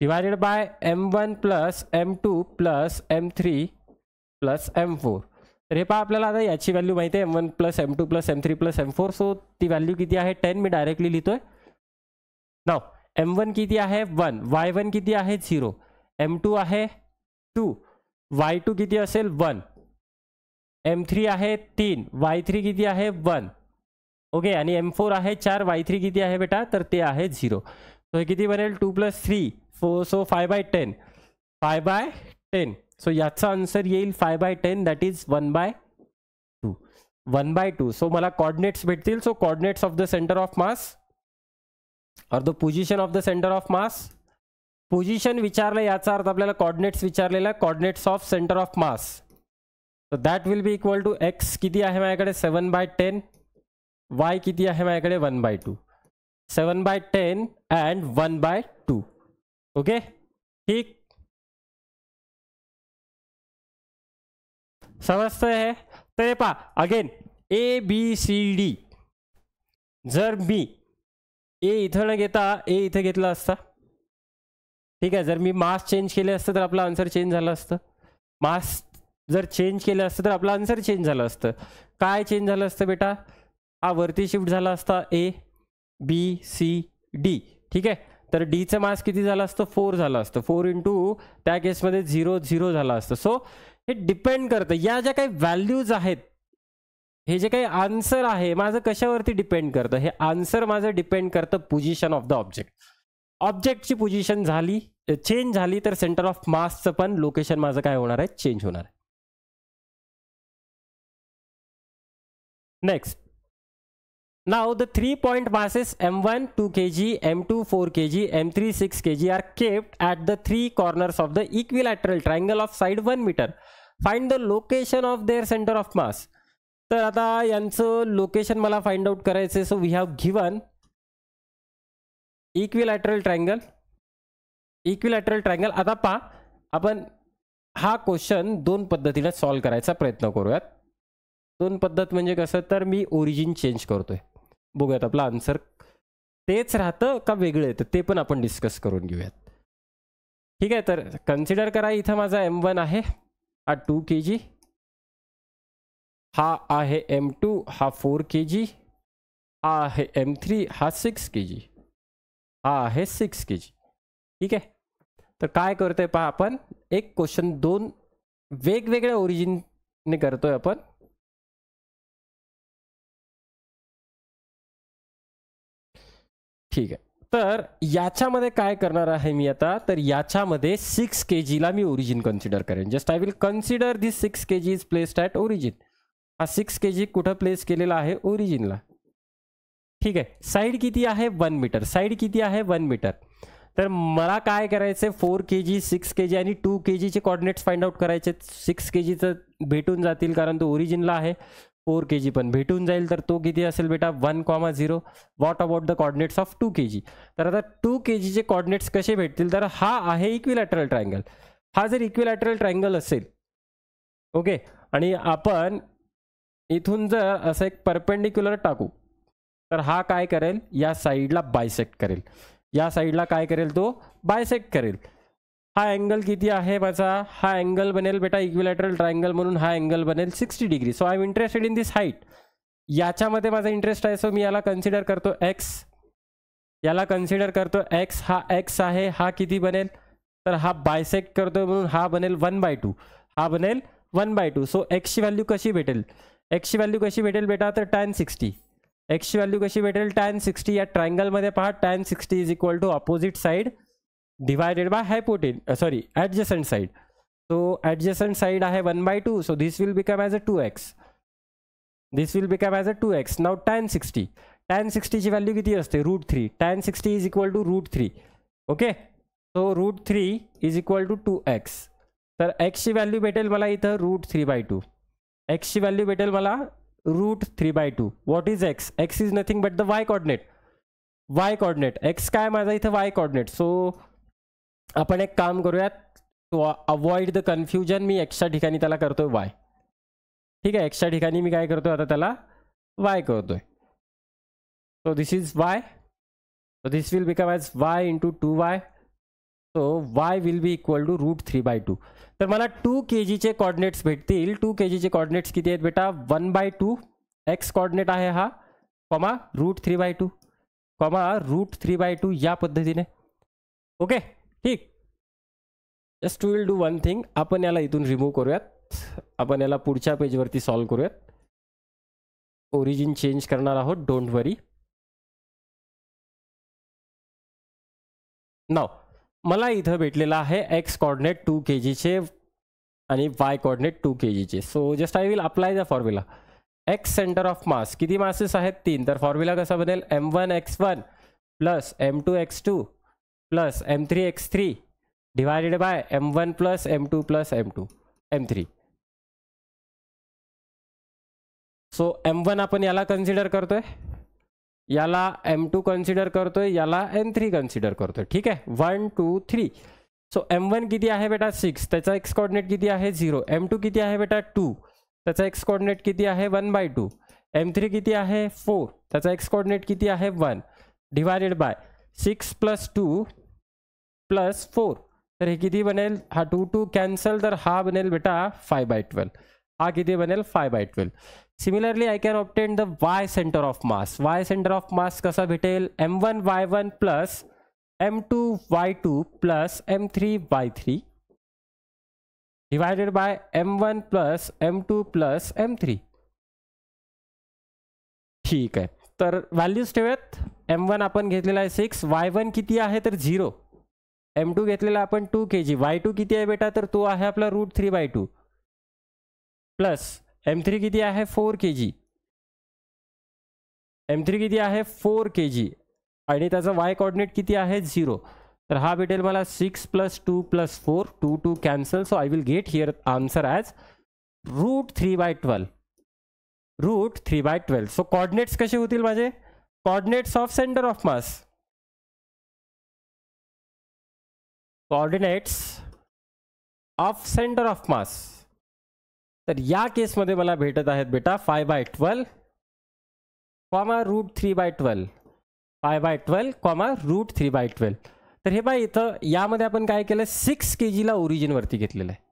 divided by M one plus M two plus M three plus M four तर हे पहा आपल्याला आता याची व्हॅल्यू माहिती आहे M one plus M two plus M three plus M four so ती वैल्यू किती आहे टेन मी डायरेक्टली लिहितोय नाव एम वन किती है वन वाय वन किती आहे झिरो एम टू है टू वाय टू कि वन एम थ्री है तीन वाई थ्री किती है वन ओके आणि एम फोर आहे चार वाय थ्री किती आहे बेटा तर ते आहे झिरो सो हे किती बनेल two plus three four so five by ten five by ten so याचा आन्सर येईल five by ten that is one by two one by two so मला कॉर्डिनेट्स भेटतील so coordinates of the centre of mass और the position of the centre of mass position विचारलं याचा अर्थ आपल्याला कॉर्डिनेट्स विचारलेला coordinates of centre of mass so that will be equal to X किती आहे माझ्याकडे सेवन बाय टेन वाय किती आहे माझ्याकडे one by two seven by ten and one by two okay ठीक समजतं आहे तर हे पहा again A B C D जर मी ए इथं न घेता ए इथं घेतला असता ठीक आहे जर मी मास चेंज केले असतं तर आपला आन्सर चेंज झालं असतं मास जर चेंज केलं असतं तर आपला आन्सर चेंज झालं असतं काय चेंज झालं असतं बेटा हा वरती शिफ्ट झाला असता ए बी सी डी ठीक आहे तर डीचं मास किती झालं असतं फोर झालं असतं फोर इंटू त्या केसमध्ये झिरो झिरो झाला असतं सो हे डिपेंड करतं या ज्या काही व्हॅल्यूज आहेत हे जे काही आन्सर आहे माझं कशावरती डिपेंड करतं हे आन्सर माझं डिपेंड करतं पोझिशन ऑफ द ऑब्जेक्ट ऑब्जेक्टची पोझिशन झाली चेंज झाली तर सेंटर ऑफ मासचं पण लोकेशन माझं काय होणार आहे चेंज होणार आहे next Now the three point masses M1 2 kg, M2 4 kg, M3 6 kg are kept at the three corners of the equilateral triangle of side 1 meter. Find the location of their center of mass. तर आता यांचं लोकेशन मला फाइंड आउट करायचं so we have given equilateral triangle equilateral triangle आता पहा आपण हा क्वेश्चन दोन पद्धतीने सॉल्व्ह करायचा प्रयत्न करूयात दोन पद्धत म्हणजे कसं तर मी ओरिजिन चेंज करतोय बघूयात आपला आन्सर तेच राहतं का वेगळं येतं ते पण आपण डिस्कस करून घेऊयात ठीक आहे तर कन्सिडर करा इथं माझा एम वन आहे हा टू के जी हा आहे एम टू हा फोर के जी हा आहे एम थ्री हा सिक्स के जी हा आहे सिक्स के जी ठीक आहे तर काय करतोय पहा आपण एक क्वेश्चन दोन वेगवेगळ्या ओरिजिनने करतोय आपण ठीक आहे तर याच्यामध्ये काय करणार आहे मी आता तर याच्यामध्ये सिक्स के जीला मी ओरिजिन कन्सिडर करेन just I will consider this six K G is placed at origin हा सिक्स के जी कुठं प्लेस केलेला आहे ओरिजिनला ठीक आहे साईड किती आहे वन मीटर साईड किती आहे वन मीटर तर मला काय करायचं फोर के जी सिक्स के जी आणि टू के जीचे कॉर्डिनेट्स फाइंड आउट करायचे सिक्स के जीचं भेटून जातील कारण तो ओरिजिनला आहे फोर के जी पण भेटून जाईल तर तो किती असेल बेटा one comma zero what about the coordinates of two K G तर आता टू के जीचे कॉर्डिनेट्स कसे भेटतील तर हा आहे इक्विलॅटरल ट्रायंगल हा जर इक्विलॅटरल ट्रायंगल असेल ओके आणि आपण इथून जर असं एक परपेंडिक्युलर टाकू तर हा काय करेल या साईडला बायसेक्ट करेल या साईडला काय करेल तो बायसेक्ट करेल हा अँगल किती आहे माझा हा अँगल बनेल बेटा इक्विलॅटरल ट्रायंगल म्हणून हा अँगल बनेल sixty degree so I am interested in this height याच्यामध्ये माझा इंटरेस्ट आहे सो मी याला कन्सिडर करतो एक्स याला कन्सिडर करतो एक्स हा एक्स आहे हा किती बनेल तर हा बायसेक्ट करतो म्हणून हा बनेल वन बाय टू हा बनेल वन बाय टू सो एक्सची व्हॅल्यू कशी भेटेल एक्सची व्हॅल्यू कशी भेटेल बेटा तर टॅन सिक्स्टी एक्सची व्हॅल्यू कशी भेटेल टॅन सिक्स्टी या ट्रायंगलमध्ये पहा tan sixty is equal to opposite side divided by hypotenuse sorry uh, sorry adjacent so so adjacent side one by two so 2 will become will a two X this will become become a two two X now 60 sixty 60 सिक्स्टीची व्हॅल्यू किती असते root three tan sixty is equal to root three okay so root three is equal to two X तर एक्सची व्हॅल्यू भेटेल मला इथं रूट थ्री बाय टू एक्सची व्हॅल्यू भेटेल मला root three by two what is X X is nothing but the Y coordinate Y coordinate X काय माझा इथं वाय कॉर्डिनेट सो अपन एक काम करूयात अवॉइड द कन्फ्यूजन मी एक्स्ट्रा ठिकाणी त्याला करतोय वाय ठीक आहे एक्स्ट्रा ठिकाणी मी काय करतोय आता त्याला वाय करतोय so this is Y so this will become as Y into two Y so Y will be equal to root three by two तर मला टू के जीचे कॉर्डिनेट्स भेटतील टू के जीचे कॉर्डिनेट्स किती आहेत बेटा one by two X coordinate आहे हा comma root three by two comma root three by two या पद्धतीने ओके ठीक just will do one thing आपण याला इथून रिमूव्ह करूयात आपण याला पुढच्या पेजवरती सॉल्व करूयात ओरिजिन चेंज करणार आहोत डोंट वरी नाव मला इथं भेटलेलं आहे एक्स कॉर्डिनेट टू के जीचे आणि वाय कॉर्डिनेट टू के जीचे so just I will apply the formula X centre of mass किती मासेस आहेत तीन तर फॉर्म्युला कसा बनेल M one X one plus M two X two plus M three X three divided by M one plus M two plus M two M three so M one आपण याला कन्सिडर करते याला एम टू कन्सिडर करते याला एम थ्री कन्सिडर करते ठीक है one two three so M one कि है बेटा सिक्स एक्स कॉर्डिनेट कि आहे झिरो एम टू किती आहे बेटा टू एक्स कॉर्डिनेट कि आहे one by two M three कि आहे फोर त्याचा एक्स कॉर्डिनेट किती आहे one divided by six plus two plus four तो हे किती बनेल हा टू टू कैंसल तो हा बनेल बेटा फाइव बाय ट्वेल्व हा कि बनेल five by twelve similarly I can obtain the Y centre of mass Y centre of mass कसा भेटेल M one Y one plus M two Y two plus M three Y three divided by M one plus M two plus M three ठीक है तो वैल्यूज एम वन अपन घेतलेला आहे सिक्स वाय वन किती आहे तर जीरो एम टू घेतलेला आपण two K G Y two किती आहे बेटा तर तो आहे आपला root three by two plus M three किती आहे four K G M three किती आहे फोर के जी आणि त्याचा वाय कॉर्डिनेट किती आहे झिरो तर हा भेटेल मला six plus two plus four two two cancel so I will get here answer as root three by twelve root three by twelve so coordinates कसे होतील माझे coordinates of centre of mass coordinates of centre of mass तर या केसमध्ये मला भेटत आहेत बेटा five by twelve comma root three by twelve five by twelve comma root three by twelve तर हे बाय इथं यामध्ये आपण काय केलं सिक्स के जीला ओरिजिनवरती घेतलेलं आहे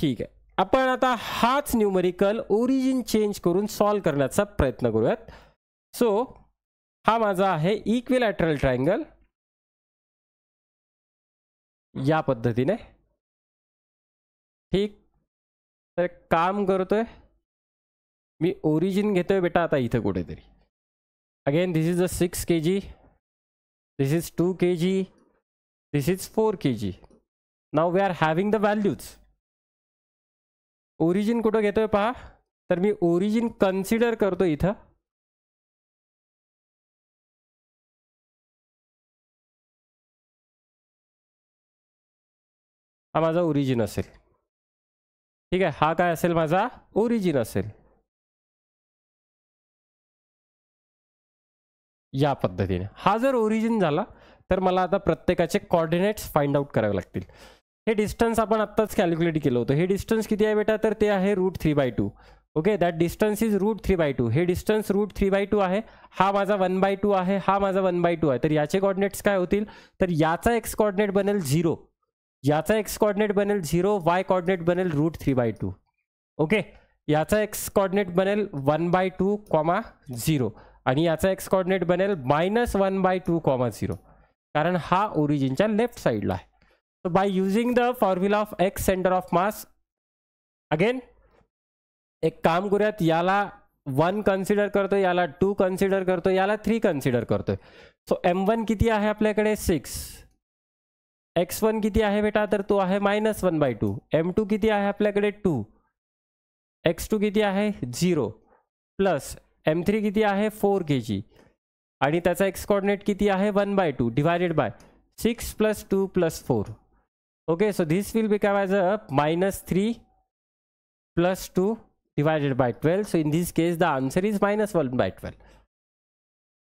ठीक आहे आपण आता हाच न्यूमरिकल ओरिजिन चेंज करून सॉल्व करण्याचा प्रयत्न करूयात सो हा माझा आहे इक्विलॅटरल ट्रायंगल या पद्धतीने ठीक तर काम करतोय मी ओरिजिन घेतोय बेटा आता इथं कुठेतरी again this is the six K G this is two K G this is four K G now we are having the values origin कुठं घेतोय पहा तर मी ओरिजिन कन्सिडर करतो इथं हा माझा ओरिजिन असेल ठीक आहे हा काय असेल माझा ओरिजिन असेल या पद्धतीने हा जर ओरिजिन झाला तर मला आता प्रत्येकाचे कॉर्डिनेट्स फाइंड आउट करावे लागतील हे डिस्टन्स आपण आत्ताच कॅल्क्युलेट केलं होतं हे डिस्टन्स किती आहे बेटा तर ते आहे root three by two okay that distance is root three by two हे distance root three by two आहे हा माझा वन बाय टू आहे हा माझा वन बाय टू आहे तर याचे कॉर्डिनेट्स काय होतील तर याचा एक्स कॉर्डिनेट बनेल झिरो याचा एक्स कॉर्डिनेट बनेल झिरो वाय कॉर्डिनेट बनेल root three by two okay याचा एक्स कॉर्डिनेट बनेल one by two comma zero आणि याचा एक्स कॉर्डिनेट बनेल minus one by two comma zero कारण हा ओरिजिनच्या लेफ्ट साईडला आहे so by using the formula of X centre of mass again एक काम करूयात याला वन कन्सिडर करतो याला टू कन्सिडर करतो याला थ्री कन्सिडर करतोय सो एम वन किती आहे आपल्याकडे सिक्स एक्स वन किती आहे बेटा तर तो आहे minus one by two M two किती आहे आपल्याकडे टू एक्स टू किती आहे झिरो प्लस एम थ्री किती आहे फोर के जी आणि त्याचा एक्स कॉर्डिनेट किती आहे one by two divided by six plus two plus four okay so this will become as a minus three plus two divided by twelve so in this case the answer is minus one by twelve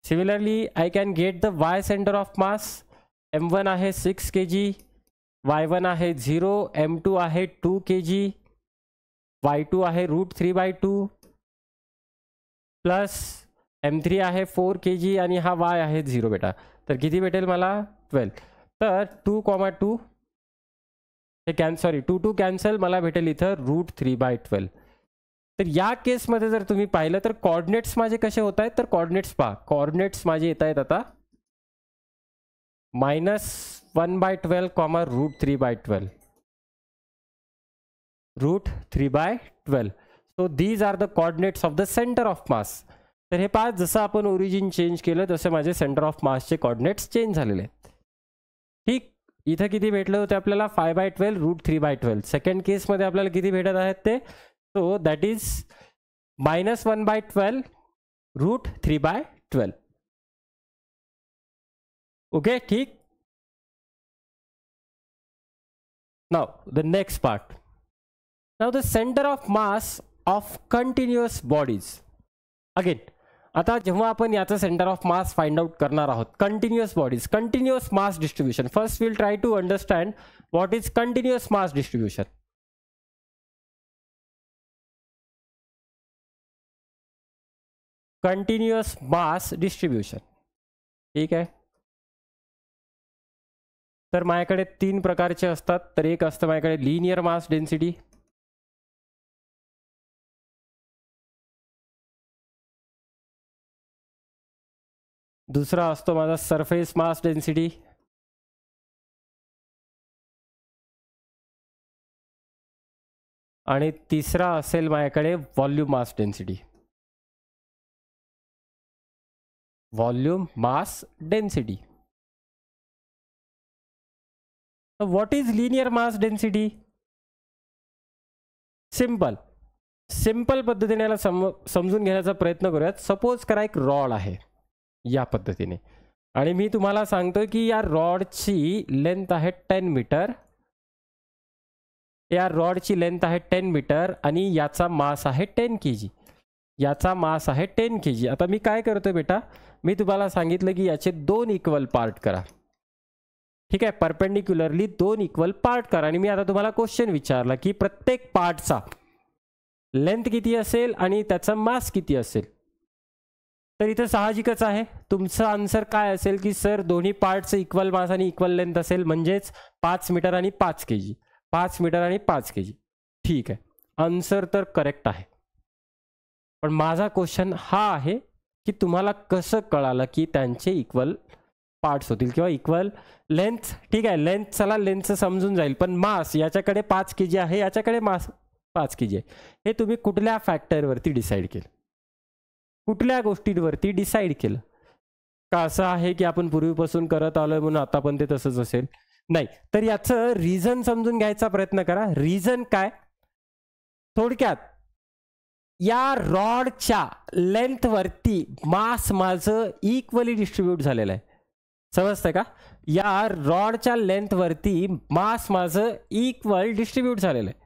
similarly I can get the Y centre of mass M one आहे six K G Y one आहे झिरो एम टू आहे two K G Y two आहे root three by two plus M three आहे फोर के जी आणि हा वाय आहे झिरो बेटा तर किती भेटेल मला ट्वेल्व तर टू कॉमा टू हे can sorry two two cancel मला भेटेल इथं रूट थ्री बाय ट्वेल्व तर या केसमध्ये जर तुम्ही पाहिलं तर कॉर्डिनेट्स माझे कसे होत आहेत तर कॉर्डिनेट्स पहा कॉर्डिनेट्स माझे येत आहेत आता minus one by twelve comma root three by twelve root three by twelve so these are the coordinates of the centre of mass तर हे पाच जसं आपण ओरिजिन चेंज केलं तसे माझे सेंटर ऑफ मासचे कॉर्डिनेट्स चेंज झालेले आहेत ठीक इथं किती भेटले होते आपल्याला five by twelve root three by twelve second केसमध्ये आपल्याला किती भेटत आहेत ते so that is minus one by twelve root three by twelve okay ठीक now the next part now the centre of mass of continuous bodies again आता जेव्हा आपण याचं centre of mass find out करणार आहोत continuous bodies continuous mass distribution first will try to understand what is continuous mass distribution continuous mass distribution ठीक है तर माझ्याकडे तीन प्रकारचे असतात तर एक असतं माझ्याकडे लिनियर मास डेन्सिटी दुसरा असतो माझा सरफेस मास डेन्सिटी आणि तिसरा असेल माझ्याकडे volume mass density volume mass density So what is linear mass density? Simple simple पद्धतीने याला सम समजून घेण्याचा प्रयत्न करूयात सपोज करा एक रॉड आहे या पद्धतीने आणि मी तुम्हाला सांगतो की या रॉडची लेंथ आहे टेन मीटर या रॉडची लेंथ आहे टेन मीटर आणि याचा मास आहे टेन के जी याचा मास आहे टेन के जी आता मी काय करतो बेटा मी तुम्हाला सांगितलं की याचे दोन इक्वल पार्ट करा ठीक आहे परपेंडिक्युलरली दोन इक्वल पार्ट करा आणि मी आता तुम्हाला क्वेश्चन विचारला की प्रत्येक पार्टचा लेंथ किती असेल आणि त्याचा मास किती असेल तर इथं साहजिकच आहे तुमचं आन्सर काय असेल की सर दोन्ही पार्टचं इक्वल मास आणि इक्वल लेंथ असेल म्हणजेच पाच मीटर आणि पाच के जी पाच मीटर आणि पाच के जी ठीक आहे आन्सर तर करेक्ट आहे पण माझा क्वेश्चन हा आहे की तुम्हाला कसं कळालं की त्यांचे इक्वल पार्ट्स होतील किंवा इक्वल लेंथ ठीक आहे लेंथ चला लेंथ समजून जाईल पण मास याच्याकडे पाच के जी आहे याच्याकडे मास पाच के जी आहे हे तुम्ही कुठल्या फॅक्टरवरती डिसाईड केलं कुठल्या गोष्टींवरती डिसाईड केलं का असं आहे की आपण पूर्वीपासून करत आलोय म्हणून आता पण ते तसंच असेल नाही तर याचं रिझन समजून घ्यायचा प्रयत्न करा रिझन काय थोडक्यात या रॉडच्या लेंथवरती मास माझं इक्वली डिस्ट्रीब्यूट झालेलं आहे समजतंय का या रॉडच्या वरती मास माझं इक्वल डिस्ट्रीब्यूट झालेलं आहे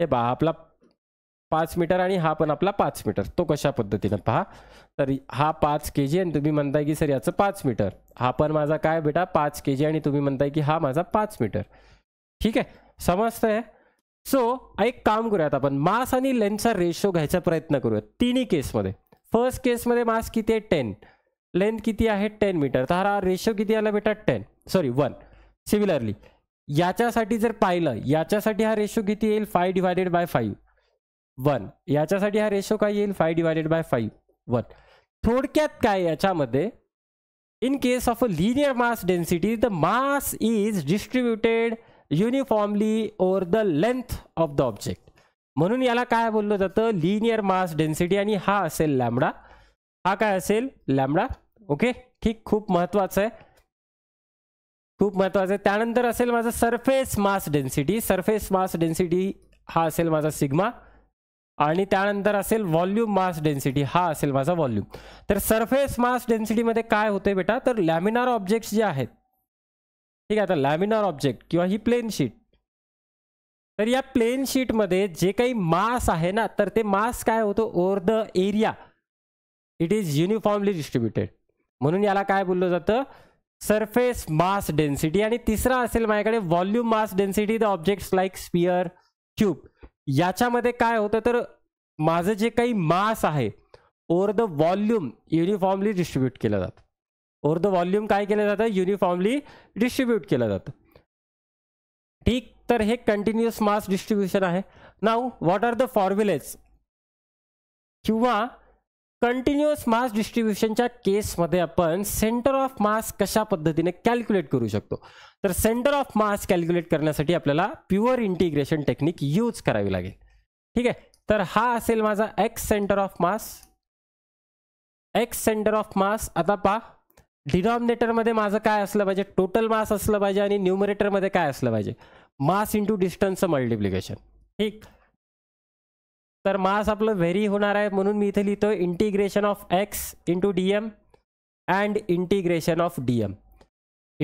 हे पहा आपला पाच मीटर आणि हा पण आपला पाच मीटर तो कशा पद्धतीनं पहा तर हा पाच के जी आणि तुम्ही म्हणताय की सर याचं पाच मीटर हा पण माझा काय बेटा पाच के जी आणि तुम्ही म्हणताय की हा माझा पाच मीटर ठीक आहे आहे सो एक काम करूयात आपण मास आणि लेंथचा रेशो घ्यायचा प्रयत्न करूयात तिन्ही केसमध्ये फर्स्ट केसमध्ये मास किती आहे टेन लेंथ किती आहे टेन मीटर तर हा रेशो किती आला बेटा टेन सॉरी वन सिमिलरली याच्यासाठी जर पाहिलं याच्यासाठी हा रेशो किती येईल five divided by five one याच्यासाठी हा रेशो काय येईल five divided by five one थोडक्यात काय याच्यामध्ये in case of a linear mass density the mass is distributed uniformly over the length of the object म्हणून याला काय बोललं जातं लिनियर मास डेन्सिटी आणि हा असेल लॅमडा हा काय असेल लॅमडा ओके ठीक खूप महत्वाचं आहे खूप महत्वाचं आहे त्यानंतर असेल माझा surface mass density surface mass density हा असेल माझा सिग्मा आणि त्यानंतर असेल व्हॉल्यूम मास डेन्सिटी हा असेल माझा व्हॉल्यूम तर सरफेस मास डेन्सिटीमध्ये काय होते बेटा तर लॅमिनार ऑब्जेक्ट्स जे आहेत ठीक आहे आता लॅमिनार ऑब्जेक्ट किंवा ही प्लेन शीट तर या प्लेन शीटमध्ये जे काही मास आहे ना तर ते मास काय होतो over the area it is uniformly distributed म्हणून याला काय बोललं जातं सरफेस मास डेन्सिटी आणि तिसरा असेल माझ्याकडे volume mass density the objects like sphere cube याच्यामध्ये काय होतं तर माझं जे काही मास आहे over the volume uniformly distribute केलं जातं ओवर द व्हॉल्यूम काय केलं जातं युनिफॉर्मली डिस्ट्रीब्यूट केलं जातं ठीक तर हे कंटिन्युअस मास डिस्ट्रीब्युशन आहे now what are the formulae किंवा कंटिन्युअस मास डिस्ट्रीब्युशनच्या केसमध्ये आपण सेंटर ऑफ मास कशा पद्धतीने कॅल्क्युलेट करू शकतो तर सेंटर ऑफ मास कॅल्क्युलेट करण्यासाठी आपल्याला प्युअर इंटिग्रेशन टेक्निक यूज करावी लागेल ठीक आहे तर हा असेल माझा X centre of mass X centre of mass आता पहा डिनॉमिनेटरमध्ये माझं काय असलं पाहिजे टोटल मास असलं पाहिजे आणि न्युमरेटरमध्ये काय असलं पाहिजे मास इंटू डिस्टन्सचं मल्टिप्लिकेशन ठीक तर मास आपलं व्हेरी होणार आहे म्हणून मी इथे लिहितो integration of X into D M and integration of D M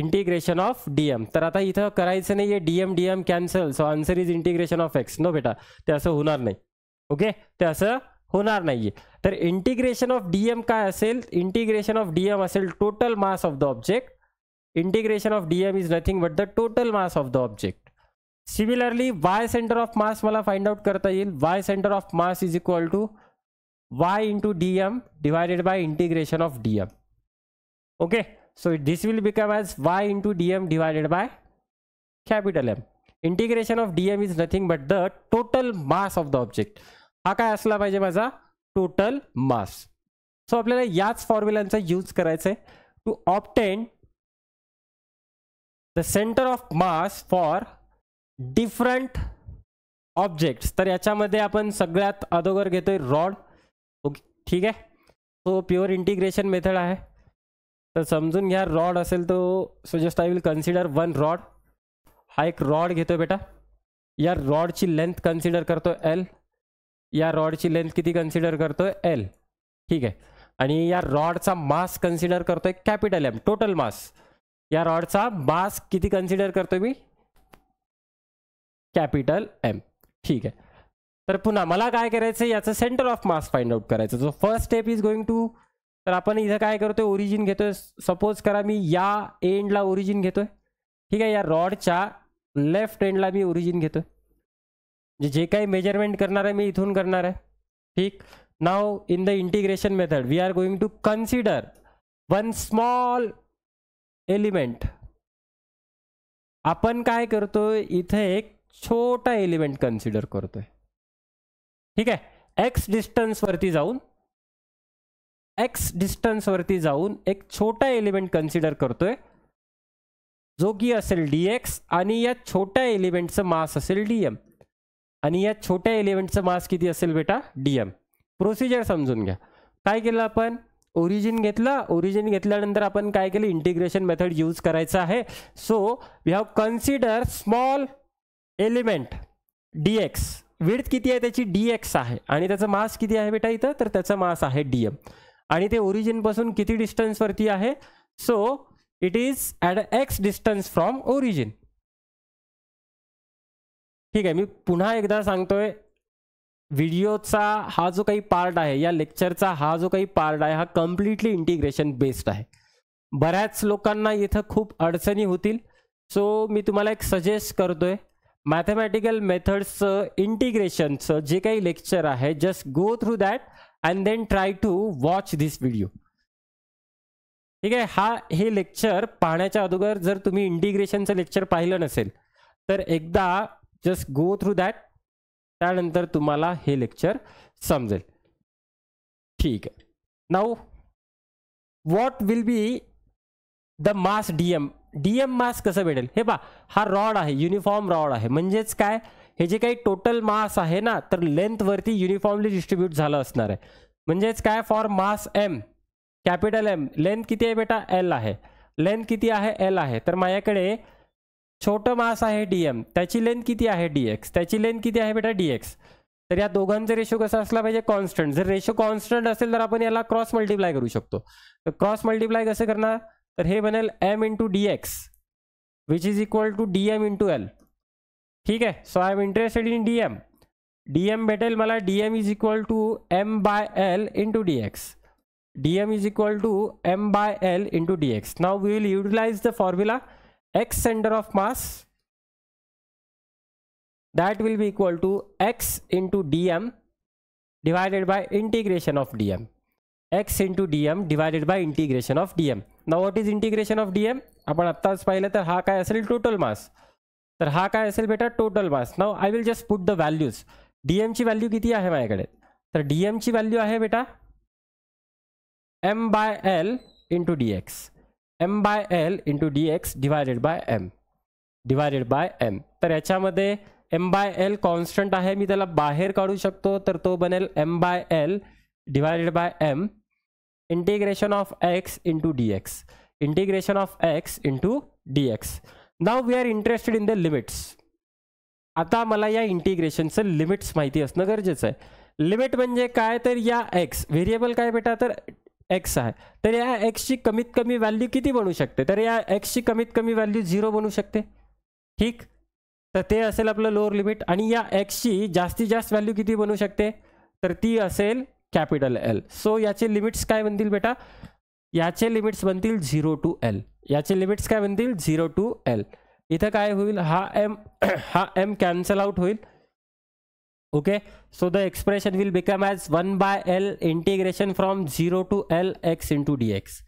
integration of D M तर आता इथं करायचं नाही आहे D M D M cancel so answer is integration of X no बेटा ते असं होणार नाही ओके ते असं होणार नाही आहे तर इंटिग्रेशन ऑफ डी एम काय असेल इंटिग्रेशन ऑफ डी एम असेल total mass of the object integration of D m is nothing but the total mass of the object similarly Y centre of mass मेरा फाइंड आउट करता y centre of mass is equal to y into D m divided by integration of D m okay so this will become as y into D m divided by capital M integration of D m is nothing but the total mass of the object हा का असला पाहिजे माझा टोटल मास सो अपने याच यूज कराए to obtain the centre of mass for different objects तर याच्यामध्ये आपण सगळ्यात अदोगर घेतोय रॉड ओके ठीक आहे तो प्युअर इंटिग्रेशन मेथड आहे तर समजून घ्या रॉड असेल तो so just I will consider one rod हा एक रॉड घेतोय बेटा या रॉडची लेंथ कन्सिडर करतो एल या रॉडची लेंथ किती कन्सिडर करतो एल ठीक आहे आणि या रॉडचा मास कन्सिडर करतोय कॅपिटल एम टोटल मास या रॉडचा मास किती कन्सिडर करतोय मी कॅपिटल एम ठीक आहे तर पुन्हा मला काय करायचं याचं centre of mass find out करायचं जो first step is going to तर आपण इथं काय करतोय ओरिजिन घेतोय सपोज करा मी या एंडला ओरिजिन घेतोय ठीक आहे या रॉडच्या लेफ्ट एंडला मी ओरिजिन घेतोय जे म्हणजे जे काही मेजरमेंट करणार आहे मी इथून करणार आहे ठीक now in the integration method we are going to consider one small element आपण काय करतोय इथं एक छोटा एलिमेंट कन्सिडर है ठीक है एक्स वरती जाऊन एक्स वरती जाऊन एक छोटा एलिमेंट कन्सिडर है जो कि असेल डी एक्स आणि छोटा एलिमेंट मास असेल डी एम मास कि असेल बेटा डीएम प्रोसिजर समझू घया का अपन ओरिजिन घेतला ओरिजिन घेतल्यानंतर आपण काय केलं मेथड यूज कराए आहे so we have consider small element d x width किती आहे त्याची डी एक्स आहे आणि त्याचा मास किती आहे बेटा इथं तर त्याचा मास आहे डी एम आणि ते ओरिजिनपासून किती डिस्टन्सवरती आहे so it is at a x distance from origin ठीक आहे मी पुन्हा एकदा सांगतोय व्हिडिओचा हा जो काही पार्ट आहे या लेक्चरचा हा जो काही पार्ट आहे हा कम्प्लिटली इंटिग्रेशन बेस्ड आहे बऱ्याच लोकांना इथं खूप अडचणी होतील सो मी तुम्हाला एक सजेस्ट करतोय मॅथमॅटिकल मेथड्सचं इंटिग्रेशनचं जे काही लेक्चर आहे just go through that and then try to watch this video ठीक आहे हा हे लेक्चर पाहण्याच्या अगोदर जर तुम्ही इंटिग्रेशनचं लेक्चर पाहिलं नसेल तर एकदा जस्ट गो थ्रू दॅट त्यानंतर तुम्हाला हे लेक्चर समजेल ठीक आहे now what will be the mass d M D m mass कसं भेटेल हे पहा हा रॉड आहे युनिफॉर्म रॉड आहे म्हणजेच काय हे जे काही टोटल मास आहे ना तर वरती युनिफॉर्मली डिस्ट्रीब्यूट झालं असणार आहे म्हणजेच काय for mass m capital M length किती आहे बेटा एल आहे लेंथ किती आहे एल आहे तर माझ्याकडे छोटं मास आहे डी एम त्याची लेंथ किती आहे डीएक्स त्याची लेंथ किती आहे बेटा डीएक्स तर या दोघांचा रेशो कसा असला पाहिजे कॉन्स्टंट जर रेशो कॉन्स्टंट असेल तर आपण याला क्रॉस मल्टिप्लाय करू शकतो तर क्रॉस मल्टिप्लाय कसं करणार तर हे बनेल m into dx which is equal to dm into l ठीक so i am interested in dm dm भेटेल mala dm is equal to m by l into dx dm is equal to m by l into dx now we will utilize the formula x center of mass that will be equal to x into dm divided by integration of dm x into dm divided by integration of dm ना what is integration of D m आपण आत्ताच पाहिलं तर हा काय असेल टोटल मास तर हा काय असेल बेटा total mass now I will just put the values d एमची व्हॅल्यू किती आहे माझ्याकडे तर डी ची व्हॅल्यू आहे बेटा m by l into d x m by l into d x divided by m divided by m तर याच्यामध्ये एम बाय एल कॉन्स्टंट आहे मी त्याला बाहेर काढू शकतो तर तो बनेल m by l divided by m integration of x into dx integration of x into dx now we are interested in the limits आता मला या इंटिग्रेशनचं लिमिट्स माहिती असणं गरजेचं आहे लिमिट म्हणजे काय तर या एक्स व्हेरिएबल काय बेटा तर एक्स आहे तर या एक्सची कमीत कमी व्हॅल्यू किती बनू शकते तर या एक्सची कमीत कमी व्हॅल्यू झिरो बनू शकते ठीक तर ते असेल आपलं लोअर लिमिट आणि या एक्सची जास्तीत जास्त व्हॅल्यू किती बनू शकते तर ती असेल कॅपिटल एल सो याचे लिमिट्स काय बनतील बेटा याचे लिमिट्स बनतील झिरो टू एल याचे लिमिट्स काय बनतील झिरो टू एल इथं काय होईल हा एम [COUGHS] हा एम कॅन्सल आउट होईल okay so the expression will become as one by l integration from zero to l x into d x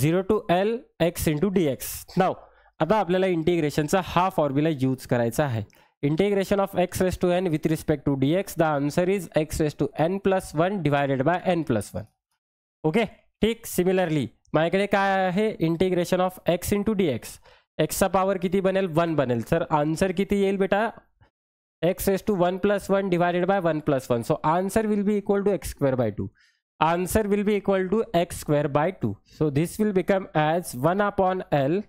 zero to l x into d x now आता आपल्याला इंटिग्रेशनचा हा फॉर्म्युला यूज करायचा आहे integration of x raised to n with respect to dx the answer is x raised to n plus 1 divided by n plus 1 okay take similarly my integration of x into dx x power kiti banel 1 banel sir answer kiti yel beta x raised to 1 plus 1 divided by 1 plus 1 so answer will be equal to x square by 2 answer will be equal to x square by 2 so this will become as 1 upon l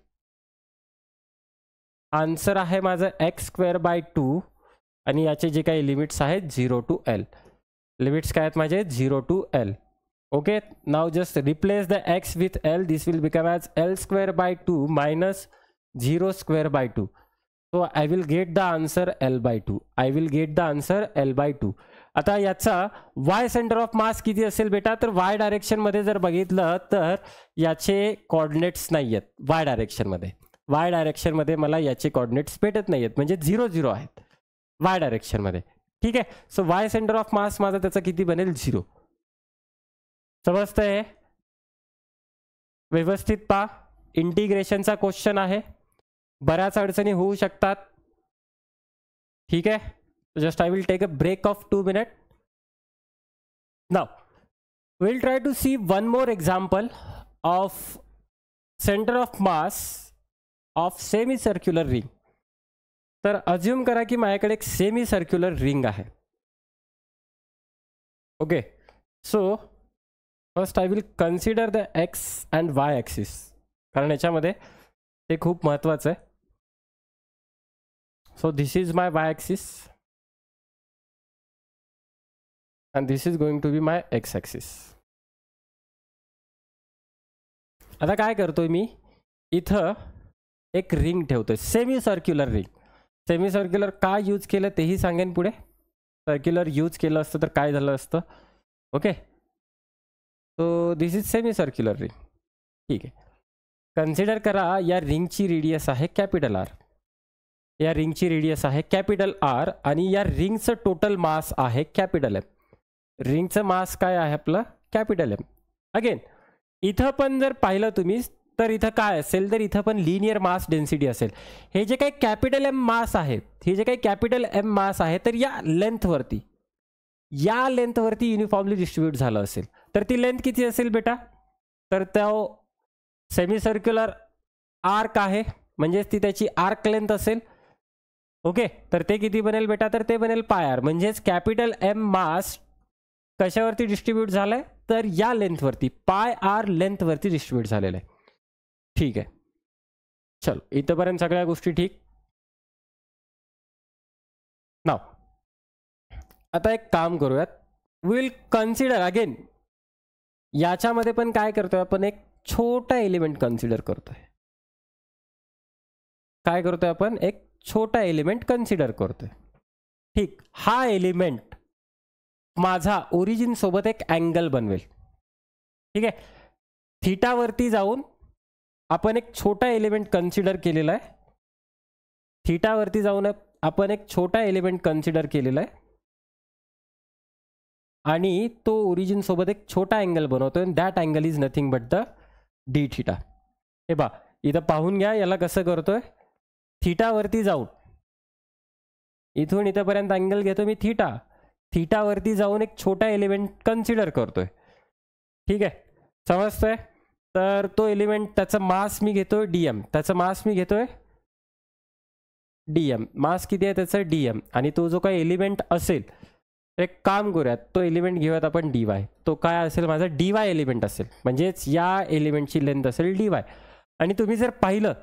answer आहे माझं एक्स स्क्वेअर बाय टू आणि याचे जे काही लिमिट्स आहेत झिरो टू एल लिमिट्स काय आहेत माझे zero to l okay now just replace the x with l this will become as l square by two minus zero square by two so I will get the answer l by two I will get the answer l by two आता याचा वाय सेंटर ऑफ मास किती असेल बेटा तर वाय डायरेक्शनमध्ये जर बघितलं तर याचे कॉर्डिनेट्स नाही आहेत वाय डायरेक्शनमध्ये वाय डायरेक्शनमध्ये मला याचे कॉर्डिनेट्स भेटत नाही आहेत म्हणजे झिरो झिरो आहेत वाय डायरेक्शनमध्ये ठीक आहे so Y centre of mass माझा त्याचा किती बनेल झिरो आहे व्यवस्थित पा इंटिग्रेशनचा क्वेश्चन आहे बऱ्याच अडचणी होऊ शकतात ठीक आहे just I will take a break of two minute now will try to see one more example of centre of mass of semi circular ring तर अज्युम करा की माझ्याकडे एक सेमी सर्क्युलर रिंग आहे okay so first I will consider the x and y axis कारण याच्यामध्ये ते खूप महत्वाचं आहे so this is my y axis and this is going to be my x axis आता काय करतोय मी इथं एक रिंग ठेवतो आहे semi circular ring semi circular का यूज केलं तेही सांगेन पुढे सर्क्युलर यूज केलं असतं तर काय झालं असतं okay so this is semi circular ring ठीक आहे कन्सिडर करा या रिंगची रेडियस आहे कॅपिटल आर या रिंगची रेडियस आहे कॅपिटल आर आणि या रिंगचं टोटल मास आहे कॅपिटल एम रिंगचं मास काय आहे आपलं कॅपिटल एम अगेन इथं पण जर पाहिलं तुम्ही तर इथं काय असेल तर इथं पण लिनियर मास डेन्सिटी असेल हे जे काही कॅपिटल एम मास आहेत हे जे काही कॅपिटल एम मास आहे तर या लेंथवरती या लेंथवरती युनिफॉर्मली डिस्ट्रीब्यूट झालं असेल तर ती लेंथ किती असेल बेटा तर तो सेमी सर्क्युलर आर्क आहे म्हणजेच ती त्याची आर्क लेंथ असेल ओके तर ते किती बनेल बेटा तर ते बनेल पाय आर म्हणजेच कॅपिटल एम मास कशावरती डिस्ट्रीब्यूट झालं तर या लेंथवरती पाय आर लेंथवरती डिस्ट्रीब्यूट झालेलं आहे ठीक आहे चलो इथंपर्यंत सगळ्या गोष्टी ठीक ना आता एक काम करूयात विल कन्सिडर अगेन याच्यामध्ये पण काय करतोय आपण एक छोटा एलिमेंट कन्सिडर करतोय काय करतोय आपण एक छोटा एलिमेंट कन्सिडर करतोय ठीक हा एलिमेंट माझा ओरिजिन सोबत एक अँगल बनवेल ठीक आहे थिटावरती जाऊन आपण एक छोटा एलिमेंट कन्सिडर केलेला आहे थिटावरती जाऊन आपण एक छोटा एलिमेंट कन्सिडर केलेला आहे आणि तो ओरिजिनसोबत एक छोटा अँगल बनवतो आणि that angle is nothing but the d theta हे बा इथं पाहून घ्या याला कसं करतोय थिटावरती जाऊन इथून इथंपर्यंत अँगल घेतो मी थिटा थिटावरती जाऊन एक छोटा एलिमेंट कन्सिडर करतोय ठीक आहे समजतंय तर तो एलिमेंट त्याचा मास मी घेतोय डी एम त्याचा मास मी घेतोय डी एम मास किती आहे त्याचा डी एम आणि तो जो काही एलिमेंट असेल एक काम करूयात तो एलिमेंट घेऊयात आपण डी वाय तो काय असेल माझा डी वाय एलिमेंट असेल म्हणजेच या एलिमेंटची लेंथ असेल डी वाय आणि तुम्ही जर पाहिलं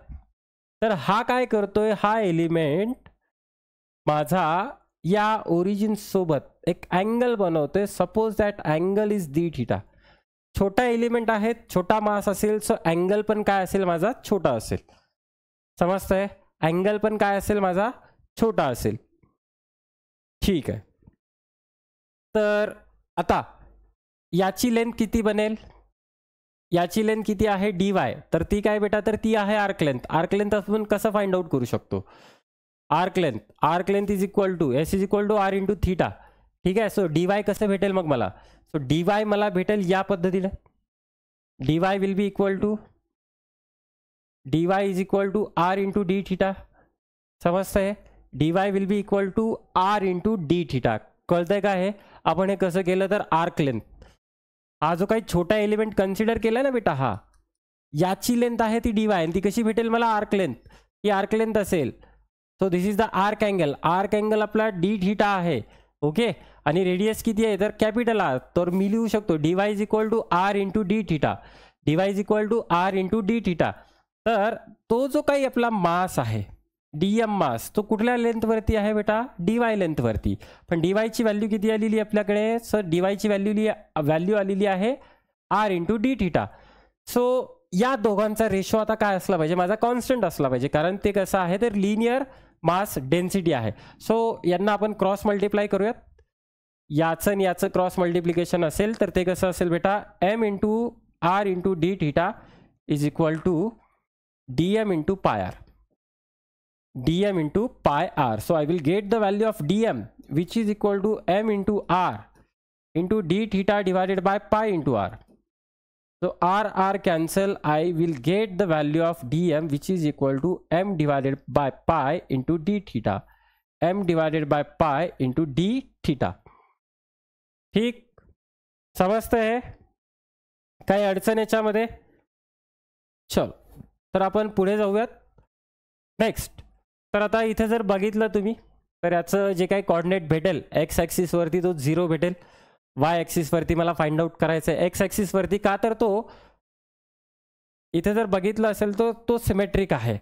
तर हा काय करतोय हा एलिमेंट माझा या ओरिजिन सोबत एक अँगल बनवतोय suppose that angle is d theta छोटा एलिमेंट आहे छोटा मास असेल सो अँगल पण काय असेल माझा छोटा असेल समजतंय अँगल पण काय असेल माझा छोटा असेल ठीक आहे तर आता याची लेंथ किती बनेल याची लेंथ किती आहे डी वाय तर ती काय बेटा तर ती आहे आर्क लेंथ आर्क लेंथ आपण कसं फाइंड आउट करू शकतो arc length arc length is equal to s is equal to r into theta ठीक है सो डीवाय कस भेटेल मग मला सो डी मला भेटेल या पद्धतीने d will be equal to d y is equal to r into d theta समझते है d y will be equal to r into d theta कहते का हे आपण हे कसं आर्क लेंथ हा जो का छोटा एलिमेंट कन्सिडर के ना बेटा हा याची लेंथ आहे ती डीवाय ती कशी भेटेल मला आर्क लेंथ ही आर्क लेंथ असेल so this is the arc angle arc angle अपना डी थिटा है ओके आणि रेडियस किती आहे तर कॅपिटल आर तर मी लिहू शकतो is equal to r into d theta is equal to r into d theta तर तो जो काही आपला मास आहे डी एम मास तो कुठल्या लेंथवरती आहे बेटा डी वाय लेंथवरती पण डी वायची व्हॅल्यू किती आलेली आपल्याकडे सर डी वायची व्हॅल्यू व्हॅल्यू आलेली आहे r into d theta so या दोघांचा रेशो आता काय असला पाहिजे माझा कॉन्स्टंट असला पाहिजे कारण ते कसं आहे तर लिनियर मास डेन्सिटी है सो यांना आपण क्रॉस मल्टीप्लाय करूयात याचं क्रॉस मल्टिप्लिकेशन असेल तर ते बेटा m into r into d theta is equal to d m into pi r d m into pi r so I will get the value of D m which is equal to M into r into d theta divided by pi into r So R cancel I will get the value of dm which is equal to m divided by pi into d theta m divided by pi into d theta ठीक समजतं हे काही अडचण याच्यामध्ये चल तर आपण पुढे जाऊयात नेक्स्ट तर आता इथे जर बघितलं तुम्ही तर याचं जे काही कॉर्डिनेट भेटेल एक्स वरती तो झिरो भेटेल वाय ॲक्सिसवरती मला फाइंड आउट करायचं आहे एक्स ॲक्सिसवरती का तर तो इथे जर बघितलं असेल तर तो, तो सिमेट्रिक आहे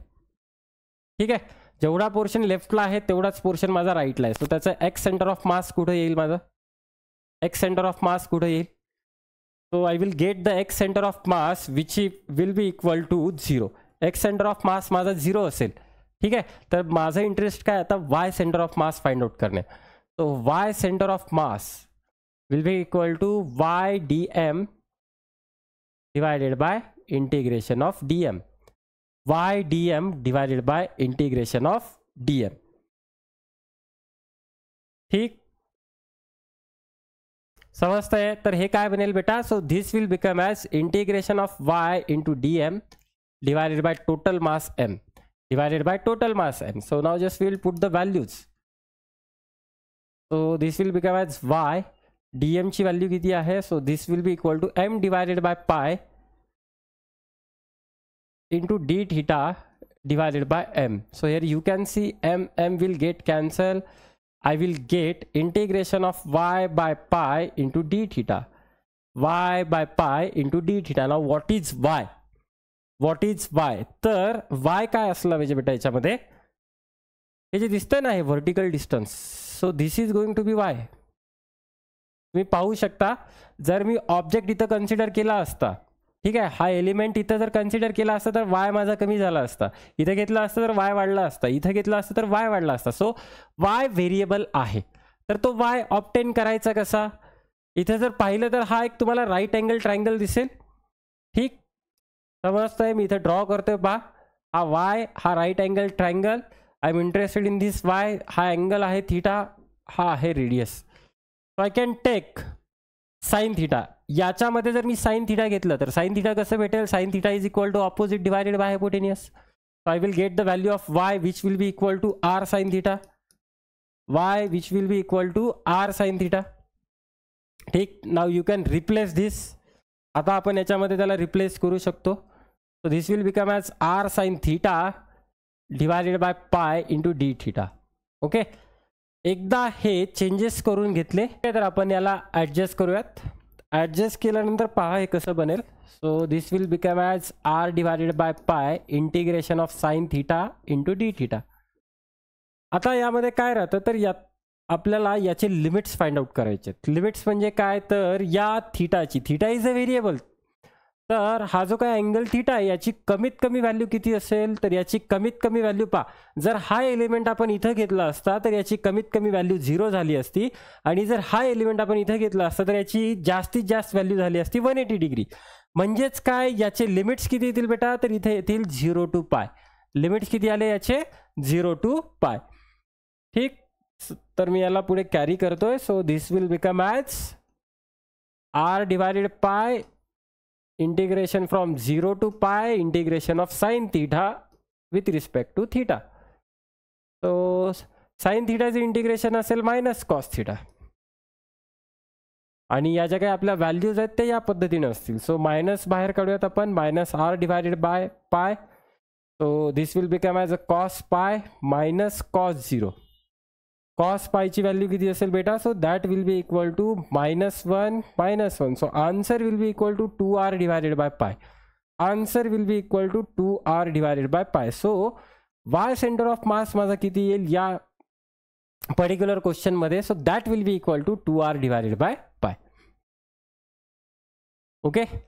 ठीक आहे जेवढा पोर्शन लेफ्टला आहे तेवढाच पोर्शन माझा राईटला आहे सो त्याचं एक्स सेंटर ऑफ मास कुठं येईल माझं एक्स सेंटर ऑफ मास कुठं येईल so I will get the x centre of mass which will be equal to zero x centre of mass माझा झिरो असेल ठीक आहे तर माझं इंटरेस्ट काय आता y centre of mass find out करणे so Y centre of mass will be equal to y dm divided by integration of dm y dm divided by integration of dm ठीक समजतंय तर हे काय बनेल बेटा so this will become as integration of y into D m divided by total mass m divided by total mass m so now just will put the values so this will become as y d m ची वैल्यू कि है so this will be equal to m divided by pi into d theta divided by m so here you can see m m will get cancel I will get integration of y by pi into d theta y by pi into d theta ना what is y what is y y का बेटा याच्यामध्ये जे दिसतंय ना हे vertical distance so this is going to be y तुम्ही पाहू शकता जर मी ऑब्जेक्ट इथं कन्सिडर केला असता ठीक आहे हा एलिमेंट इथं जर कन्सिडर केला असता तर वाय माझा कमी झाला असता इथं घेतला असता तर वाय वाढला असता इथं घेतला असता तर वाय वाढला असता सो वाय व्हेरिएबल आहे तर तो वाय ऑप्टेन करायचा कसा इथं जर पाहिलं तर हा एक तुम्हाला राईट अँगल ट्रँगल दिसेल ठीक समजतंय मी इथं ड्रॉ करतोय बा हा वाय हा right angle triangle I am interested in this y हा अँगल आहे थिटा हा आहे radius so I can take sine theta याच्यामध्ये जर मी साईन थिटा घेतलं तर साईन थिटा कसं भेटेल sine theta is equal to opposite divided by hypotenuse I will get the value of y which will be equal to r sine theta y which will be equal to r sine theta ठीक now you can replace this आता आपण याच्यामध्ये त्याला रिप्लेस करू शकतो so this will become as r sine theta divided by pi into d theta okay एकदा हे चेंजेस करून घेतले तर आपण याला ॲडजस्ट करूयात ॲडजस्ट केल्यानंतर पहा हे कसं बनेल so this will become as r divided by pi integration of sine theta into d theta आता यामध्ये काय राहतं तर यात आपल्याला याचे लिमिट्स फाइंड आउट करायचे लिमिट्स म्हणजे काय तर या थिटाची थिटा इज अ व्हेरिएबल तर हा जो काय अँगल आहे याची कमीत कमी व्हॅल्यू किती असेल तर याची कमीत कमी व्हॅल्यू पा जर हा एलिमेंट आपण इथं घेतला असता तर याची कमीत कमी व्हॅल्यू झिरो झाली असती आणि जर हा एलिमेंट आपण इथं घेतला असता तर याची जास्तीत जास्त व्हॅल्यू झाली असती वन एटी डिग्री म्हणजेच काय याचे लिमिट्स किती येतील बेटा तर इथे येतील झिरो टू पाय लिमिट्स किती आले याचे झिरो टू पाय ठीक तर मी याला पुढे कॅरी करतोय so this will become as r divided pi integration from zero to pi integration of sine with with respect theta तो So साईन थीटाचं इंटिग्रेशन असेल मायनस कॉस थीटा आणि या ज्या काही आपल्या व्हॅल्यूज आहेत ते या पद्धतीने असतील सो मायनस बाहेर काढूयात आपण minus R divided by pi so this will become as a cos pi minus cos zero cos pi ची वैल्यू कि बेटा so that will be equal to minus one minus one so answer will be equal to two R divided by pi answer will be equal to two R divided by pi so Y centre of mass माझा किती येईल या particular so that will be equal to two R divided by pi okay okay?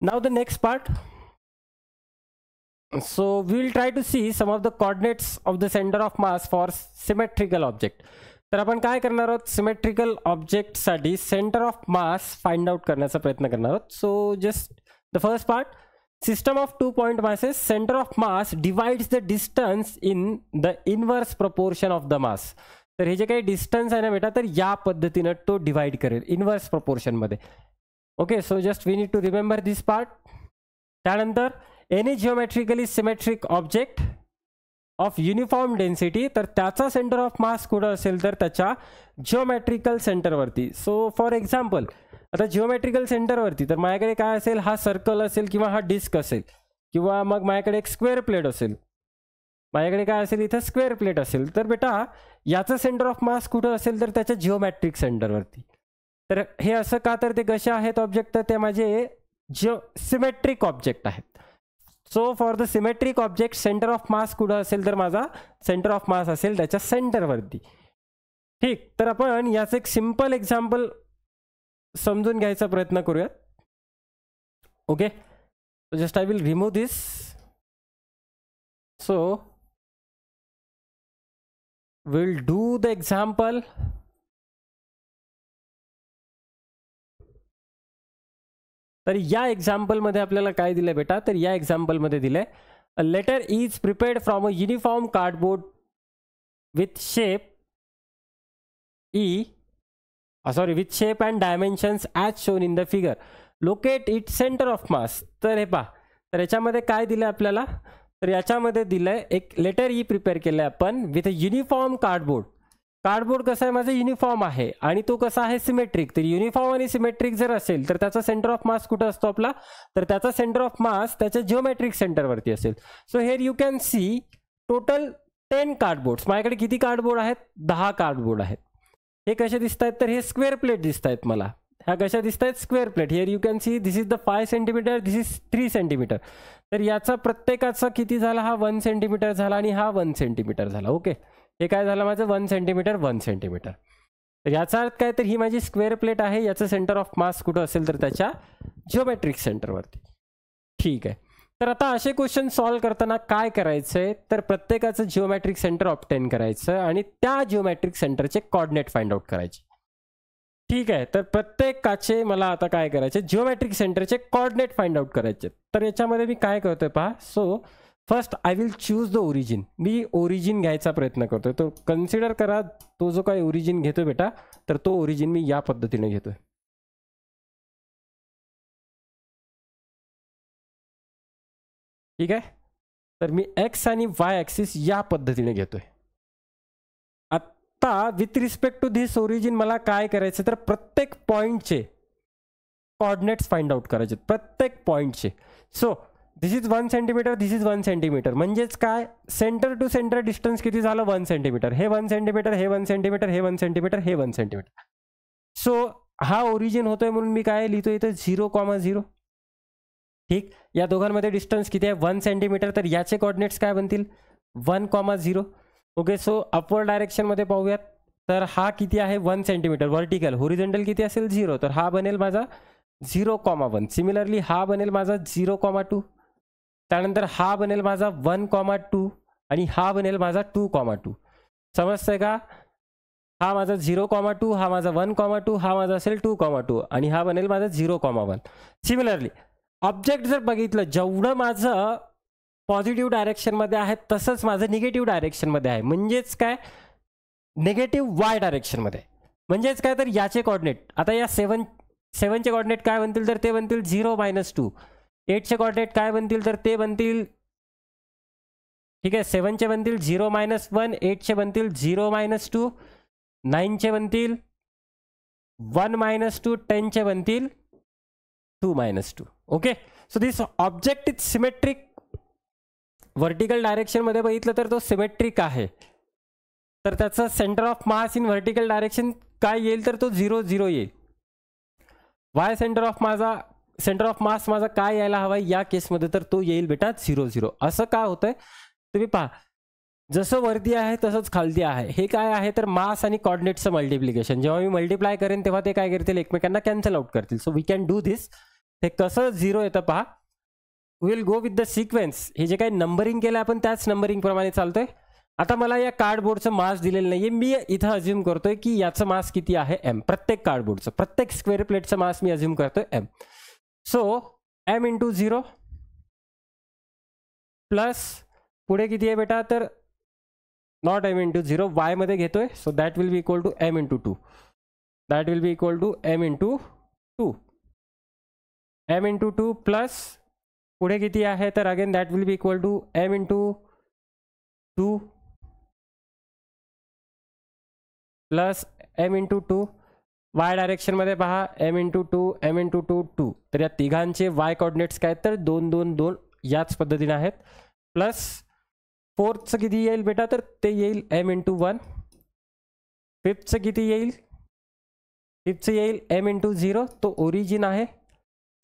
now the next part so we will try to see some of the coordinates of the center of mass for symmetrical object तर आपण काय करणार आहोत सिमेट्रिकल ऑब्जेक्टसाठी centre of mass find out करण्याचा प्रयत्न करणार आहोत so just the first part system of two point masses centre of mass divides the distance in the inverse proportion of the mass तर हे जे काही डिस्टन्स आहे ना बेटा तर या पद्धतीनं तो डिव्हाइड करेल इनव्हर्स प्रपोर्शनमध्ये okay so just we need to remember this part त्यानंतर any geometrically symmetric object of uniform density तर त्याचा सेंटर ऑफ मास कुठं असेल तर त्याच्या जिओमॅट्रिकल सेंटरवरती सो फॉर एक्झाम्पल आता जिओमेट्रिकल सेंटरवरती तर माझ्याकडे काय असेल हा सर्कल असेल किंवा हा डिस्क असेल किंवा मग माझ्याकडे एक स्क्वेअर प्लेट असेल माझ्याकडे काय असेल इथं स्क्वेअर प्लेट असेल तर बेटा याचं सेंटर ऑफ मास कुठं असेल तर त्याच्या जिओमॅट्रिक सेंटरवरती तर हे असं का तर ते कसे आहेत ऑब्जेक्ट तर ते माझे जे सिमेट्रिक ऑब्जेक्ट आहेत so for the symmetric object centre of mass कुठं असेल तर माझा सेंटर ऑफ मास असेल त्याच्या सेंटरवरती ठीक तर आपण याचं एक सिम्पल एक्झाम्पल समजून घ्यायचा प्रयत्न करूयात okay just I will remove this so will do the example तर या एक्झाम्पलमध्ये आपल्याला काय दिलं बेटा तर या एक्झाम्पलमध्ये दिलं a letter is prepared from a uniform cardboard with shape E sorry with shape and dimensions as shown in the figure locate it centre of mass तर हे पहा तर याच्यामध्ये काय दिलं आहे आपल्याला तर याच्यामध्ये दिलं आहे एक लेटर ई प्रिपेअर केलं आहे आपण with a uniform cardboard cardboard कसा आहे माझं युनिफॉर्म आहे आणि तो कसा आहे सिमेट्रिक तर युनिफॉर्म आणि सिमेट्रिक जर असेल तर त्याचा सेंटर ऑफ मास कुठं असतो आपला तर त्याचा सेंटर ऑफ मास त्याच्या जिओमेट्रिक सेंटरवरती असेल so here you can see total ten cardboards माझ्याकडे किती कार्डबोर्ड आहेत दहा कार्डबोर्ड आहेत हे कसे दिसत आहेत तर हे स्क्वेअर प्लेट दिसत आहेत मला ह्या कशा दिसत आहेत square plate here you can see this is the five centimetre this is three centimetre तर याचा प्रत्येकाचा किती झाला हा वन सेंटीमीटर झाला आणि हा वन सेंटीमीटर झाला ओके हे काय झालं माझं वन सेंटीमीटर वन सेंटीमीटर तर याचा अर्थ काय तर ही माझी स्क्वेअर प्लेट आहे याचं सेंटर ऑफ मास कुठं असेल तर त्याच्या जिओमॅट्रिक सेंटरवरती ठीक आहे तर आता असे क्वेश्चन सॉल्व्ह करताना काय करायचं तर प्रत्येकाचं जिओमॅट्रिक सेंटर ऑप्टेन करायचं आणि त्या जिओमॅट्रिक सेंटरचे कॉर्डिनेट फाइंड आउट करायचे ठीक आहे तर प्रत्येकाचे मला आता काय करायचे जिओमॅट्रिक सेंटरचे कॉर्डिनेट फाइंड आउट करायचे तर याच्यामध्ये मी काय करतोय पहा so first I will choose the origin मी ओरिजिन घ्यायचा प्रयत्न करतोय तो कन्सिडर करा तो जो काही ओरिजिन घेतो बेटा तर तो ओरिजिन मी या पद्धतीने घेतोय ठीक आहे तर मी एक्स आणि वाय ॲक्सिस या पद्धतीने घेतोय आत्ता with respect to this origin मला काय करायचं तर प्रत्येक पॉईंटचे कॉर्डिनेट्स फाइंड आउट करायचे प्रत्येक पॉईंटचे so so, this is one centimetre this is one centimetre म्हणजेच काय सेंटर टू सेंटर डिस्टन्स किती झालं वन सेंटीमीटर हे वन सेंटीमीटर हे वन सेंटीमीटर हे वन सेंटीमीटर हे वन सेंटीमीटर सो हा ओरिजिन होतोय म्हणून मी काय लिहितो इथं झिरो कॉमा झिरो ठीक या दोघांमध्ये डिस्टन्स किती आहे वन सेंटीमीटर तर याचे कॉर्डिनेट्स काय बनतील one comma zero okay so अपवर डायरेक्शनमध्ये पाहूयात तर हा किती आहे वन सेंटीमीटर व्हर्टिकल होरिजेंटल किती असेल झिरो तर हा बनेल माझा झिरो कॉमा वन सिमिलरली हा बनेल माझा झिरो कॉमा टू त्यानंतर हा बनेल माझा वन कॉमा टू आणि हा बनेल माझा टू कॉमा टू समजतंय का हा माझा झिरो कॉमा टू हा माझा वन कॉमा टू हा माझा असेल टू कॉमा टू आणि हा बनेल माझा zero comma one similarly object जर बघितलं जेवढं माझं पॉझिटिव्ह डायरेक्शनमध्ये आहे तसंच माझं निगेटिव्ह डायरेक्शनमध्ये आहे म्हणजेच काय निगेटिव्ह वाय डायरेक्शनमध्ये म्हणजेच काय तर याचे कॉर्डिनेट आता या सेवन सेवनचे कॉर्डिनेट काय बनतील तर ते बनतील झिरो मायनस टू एटचे कॉर्डिनेट काय बनतील तर ते बनतील ठीक आहे सेवनचे बनतील झिरो मायनस वन एटचे बनतील झिरो मायनस टू नाईनचे बनतील वन मायनस टू टेनचे बनतील two minus two okay so this object is symmetric vertical डायरेक्शनमध्ये बघितलं तर तो सिमेट्रिक आहे तर त्याचं centre of mass in vertical direction काय येईल तर तो झिरो झिरो येईल वाय सेंटर ऑफ माझा सेंटर ऑफ मास माझा काय यायला हवा या केसमध्ये तर तो येईल बेटा झिरो झिरो असं का होतंय तुम्ही पहा जसं वर्दी आहे तसंच खालती आहे हे काय आहे तर मास आणि कॉर्डिनेटचं मल्टिप्लिकेशन जेव्हा मी मल्टिप्लाय करेन तेव्हा ते काय करतील एकमेकांना कॅन्सल आउट करतील so we can do this हे कसं झिरो येतं पहा will go with the sequence हे जे काही नंबरिंग केलं आपण त्याच नंबरिंगप्रमाणे चालतोय आता मला या कार्डबोर्डचं मास दिलेलं नाही मी इथं अज्युम करतोय की याचं मास किती आहे एम प्रत्येक कार्डबोर्डचं प्रत्येक स्क्वेअर प्लेटचं मास मी अज्युम करतोय M so M into zero plus पुढे किती आहे बेटा तर not M into zero Y वायमध्ये घेतोय so that will be equal to M into two that will be equal to M into two M into two plus पुढे किती आहे तर again that will be equal to M into two plus M into two Y डायरेक्शनमध्ये पहा M into two M into two two तर या तिघांचे वाय कॉर्डिनेट्स काय तर दोन दोन दोन याच पद्धतीने आहेत प्लस फोर्थचं किती येईल बेटा तर ते येईल एम इंटू वन फिफ्थचं किती येईल फिफ्थचं येईल एम इंटू झिरो तो ओरिजिन आहे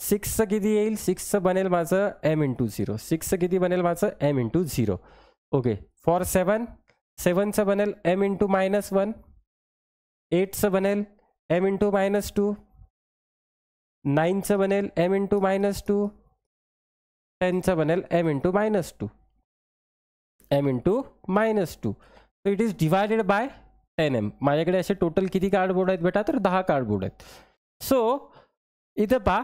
सिक्सचं किती येईल सिक्सचं बनेल माझं एम इंटू झिरो सिक्सचं किती बनेल माझं M into zero okay for seven सेवनचं बनेल एम इंटू मायनस वन एटचं बनेल M into minus two nine च बनेल M into minus two ten च बनेल M into minus two M into minus two so it is divided by ten M माझ्याकडे टोटल किती कार्डबोर्ड आहेत बेटा तो दहा कार्डबोर्ड है सो इत पा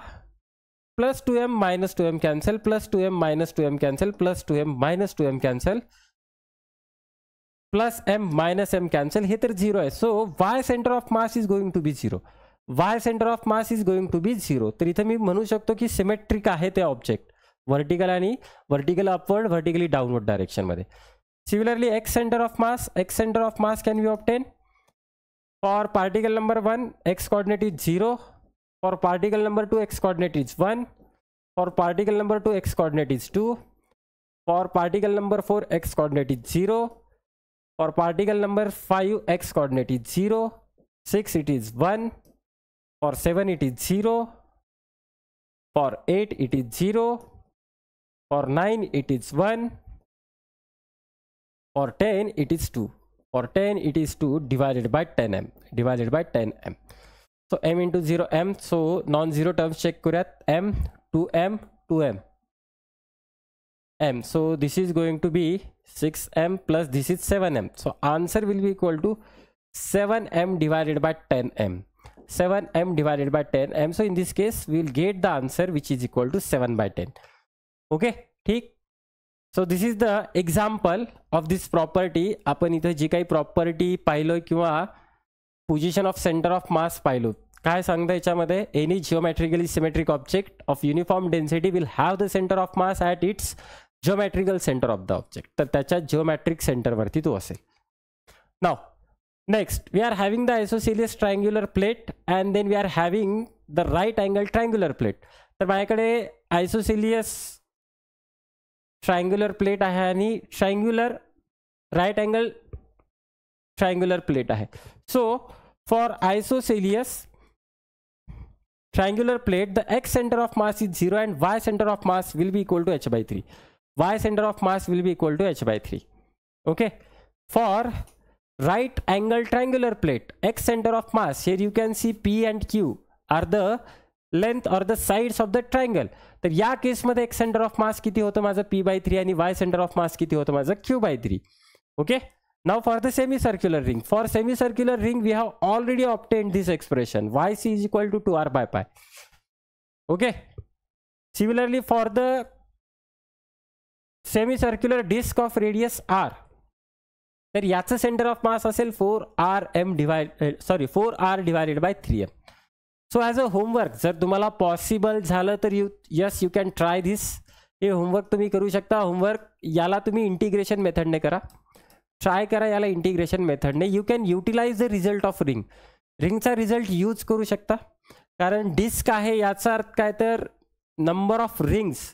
plus two M minus two M cancel plus two M minus two M cancel plus two M minus two M cancel plus m minus m cancel here 0 hai so y center of mass is going to be 0 y center of mass is going to be 0 तर इथे मी म्हणू शकतो की सिमेट्रिक आहे ते ऑब्जेक्ट वर्टिकल आणि वर्टिकल अपवर्ड डाउनवर्ड डायरेक्शन डायरेक्शनमध्ये similarly X centre of mass X centre of mass can be obtained for particle number one X coordinate is zero for particle number two X coordinate is one for particle number two X coordinate is two for particle number four X coordinate is zero और particle number five X coordinate is zero six it is one for seven it is zero for eight it is zero for nine it is one और टेन इट इज टू और ten it is two divided by ten M so M in two zero M so non zero terms check करूयात M two M two M m so this is going to be 6m plus this is 7m so answer will be equal to 7m divided by 10m 7m divided by 10m so in this case we will get the answer which is equal to 7 by 10 okay thik? so this is the example of this property upon either jikai property pilo kiwa position of center of mass pilo any geometrically symmetric object of uniform density will have the center of mass at its geometrical centre of the object तर त्याच्या सेंटर वरती तो असेल next we are having the isosceles triangular plate and then we are having the right angle triangular plate तो माझ्याकडे आयसोसिलियस ट्रायंग्युलर प्लेट है आणि triangular right angle triangular plate है so for isosceles triangular plate the x centre of mass is zero and Y centre of mass will be equal to H by three y center of mass will be equal to h by 3 okay for right angle triangular plate x center of mass here you can see p and q are the length or the sides of the triangle तर या केसमध्ये एक्स सेंटर ऑफ मास किती होतं माझं पी बाय थ्री आणि वाय सेंटर ऑफ मास किती होतं माझं Q by three okay now for the semi circular ring for semi circular ring we have already obtained this expression Y C is equal to two R by pi okay similarly for the semi circular disc of radius R तर याचं सेंटर ऑफ मास असेल four R M divide sorry four R divided by three M so as a homework जर तुम्हाला पॉसिबल झालं तर you yes you can try this हे होमवर्क तुम्ही करू शकता होमवर्क याला तुम्ही इंटिग्रेशन मेथडने करा ट्राय करा याला इंटिग्रेशन मेथडने you can utilise the result of ring रिंगचा रिझल्ट यूज करू शकता कारण डिस्क आहे याचा अर्थ काय तर नंबर ऑफ रिंग्स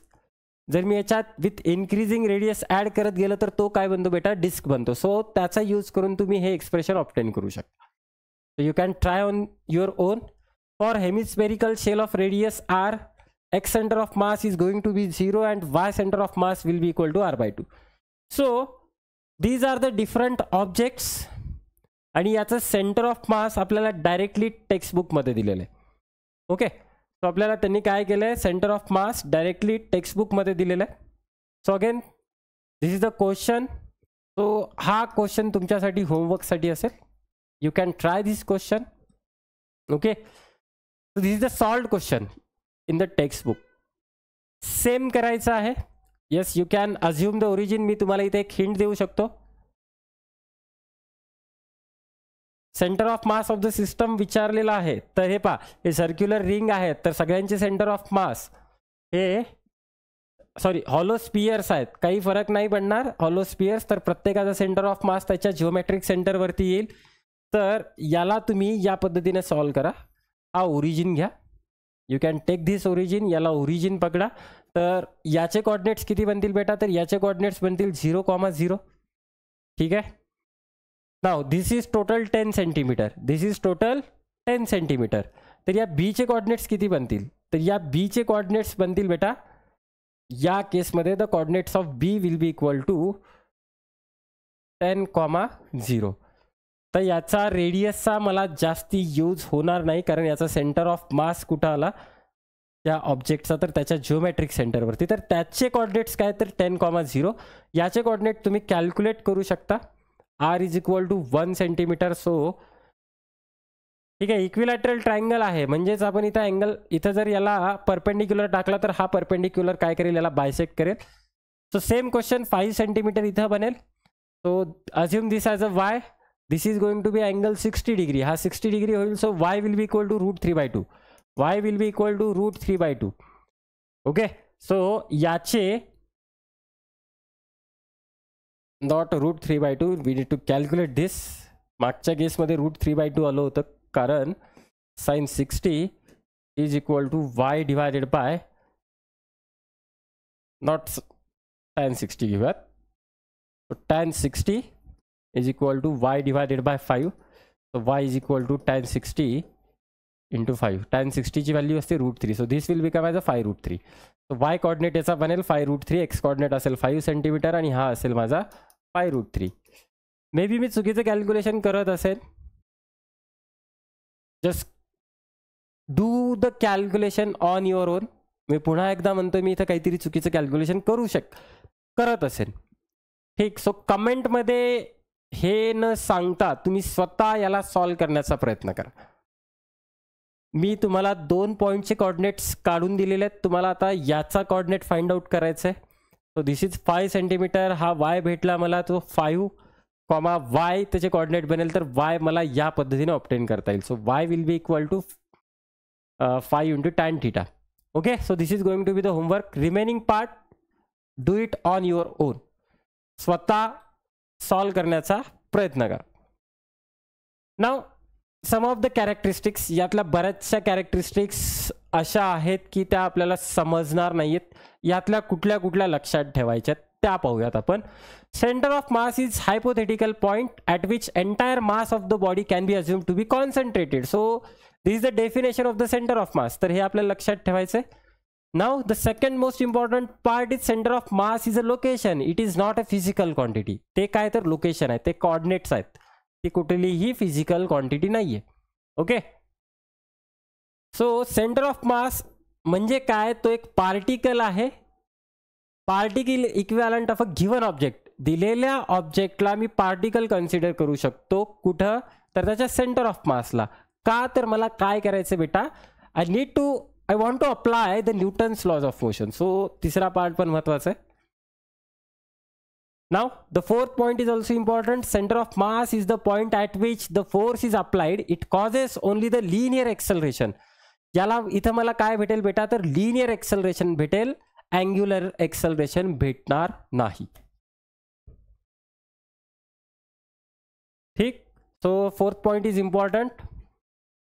जर मी याच्यात विथ इन्क्रीजिंग रेडियस ॲड करत गेलो तर तो काय बनतो बेटा डिस्क बनतो सो त्याचा यूज करून तुम्ही हे एक्सप्रेशन ऑप्टेन करू शकता so you can try on your own for hemispherical shell of radius R X centre of mass is going to be zero and Y centre of mass will be equal to R by two so these are the different objects आणि याचं सेंटर ऑफ मास आपल्याला डायरेक्टली टेक्स्टबुकमध्ये दिलेलं आहे ओके सो आपल्याला त्यांनी काय केलं आहे सेंटर ऑफ मास डायरेक्टली टेक्स्टबुकमध्ये दिलेलं आहे so again this is the question so हा क्वेश्चन तुमच्यासाठी होमवर्कसाठी असेल you can try this question okay this is the solved question in the textbook same करायचं आहे yes you can assume the origin मी तुम्हाला इथे एक हिंट देऊ शकतो centre of mass of the system विचारलेला आहे तर हे पहा हे सर्क्युलर रिंग आहेत तर सगळ्यांचे सेंटर ऑफ मास हे सॉरी हॉलो स्पियर्स आहेत काही फरक नाही पडणार हॉलो स्पियर्स तर प्रत्येकाचा सेंटर ऑफ मास त्याच्या जिओमेट्रिक सेंटरवरती येईल तर याला तुम्ही या पद्धतीने सॉल्व करा हा ओरिजिन घ्या you can take this origin याला ओरिजिन पकडा तर याचे कॉर्डिनेट्स किती बनतील बेटा तर याचे कॉर्डिनेट्स बनतील झिरो कॉमा झिरो ठीक आहे now this is total ten centimetre this is total ten centimetre तर या बीचे कॉर्डिनेट्स किती बनतील तर या बीचे कॉर्डिनेट्स बनतील बेटा या केसमध्ये the coordinates of B will be equal to ten comma zero तर याचा रेडियसचा मला जास्ती यूज होणार नाही कारण याचा सेंटर ऑफ मास कुठं आला या ऑब्जेक्टचा तर त्याच्या जिओमॅट्रिक सेंटरवरती तर त्याचे कॉर्डिनेट्स काय तर टेन कॉमा झिरो याचे कॉर्डिनेट तुम्ही कॅल्क्युलेट करू शकता R is equal to one centimetre so ठीक आहे इक्विलॅटरल ट्रायंगल आहे म्हणजेच आपण इथं अँगल इथं जर याला परपेंडिक्युलर टाकला तर हा परपेंडिक्युलर काय करेल याला बायसेक्ट करेल so same question five centimetre इथं बनेल so assume this as a y this is going to be angle sixty degree हा सिक्स्टी डिग्री होईल so Y will be equal to root three by two y will be equal to root three by two okay so याचे not root three by two we need to calculate this मागच्या केसमध्ये रूट थ्री बाय टू आलं होतं कारण sine sixty is equal to y divided by not tan sixty घेऊयात tan sixty is equal to y divided by five so y is equal to tan sixty into five tan सिक्स्टीची व्हॅल्यू असते root three so this will become as a five root three so y coordinate याचा बनेल five root three x coordinate असेल फाईव्ह सेंटीमीटर आणि हा असेल माझा पाय रूट थ्री मे बी मी चुकीचं कॅल्क्युलेशन करत असेल just do the calculation on your own मी पुन्हा एकदा म्हणतो मी इथं काहीतरी चुकीचं कॅल्क्युलेशन करू शक करत असेल ठीक सो कमेंटमध्ये हे न सांगता तुम्ही स्वतः याला सॉल्व करण्याचा प्रयत्न करा मी तुम्हाला दोन पॉईंटचे कॉर्डिनेट्स काढून दिलेले आहेत तुम्हाला आता याचा कॉर्डिनेट फाइंड आउट करायचं आहे so this is five centimetre हा वाय भेटला मला तो फाईव्ह कॉमा वाय त्याचे कॉर्डिनेट बनेल तर वाय मला या पद्धतीने ऑप्टेन करता येईल so Y will be equal to five into tan theta okay so this is going to be the homework remaining part do it on your own स्वतः सॉल्व करण्याचा प्रयत्न करा now some of the characteristics यातल्या बऱ्याचशा कॅरेक्टरिस्टिक्स अशा आहेत की त्या आपल्याला समजणार नाही आहेत यातल्या कुठल्या कुठल्या लक्षात ठेवायच्यात त्या पाहूयात आपण centre of mass is hypothetical point at which entire mass of the body can be assume to be concentrated so this is the definition of the centre of mass तर हे आपल्याला लक्षात ठेवायचं now the second most important part is centre of mass is a location it is not a physical quantity ते काय तर लोकेशन आहे ते कॉर्डिनेट्स आहेत ती कुठलीही फिजिकल क्वांटिटी नाही आहे okay so centre of mass म्हणजे काय तो एक पार्टिकल आहे particle equivalent of a given object दिलेल्या ऑब्जेक्टला मी पार्टिकल कन्सिडर करू शकतो कुठं तर त्याच्या सेंटर ऑफ मासला का तर मला काय करायचं बेटा I need to I want to apply the Newton's laws of motion so तिसरा पार्ट पण महत्वाचा आहे now the fourth point is also important centre of mass is the point at which the force is applied it causes only the linear acceleration याला इथं मला काय भेटेल बेटा तर लिनियर एक्सलरेशन भेटेल अँग्युलर एक्सलरेशन भेटणार नाही ठीक so fourth point is important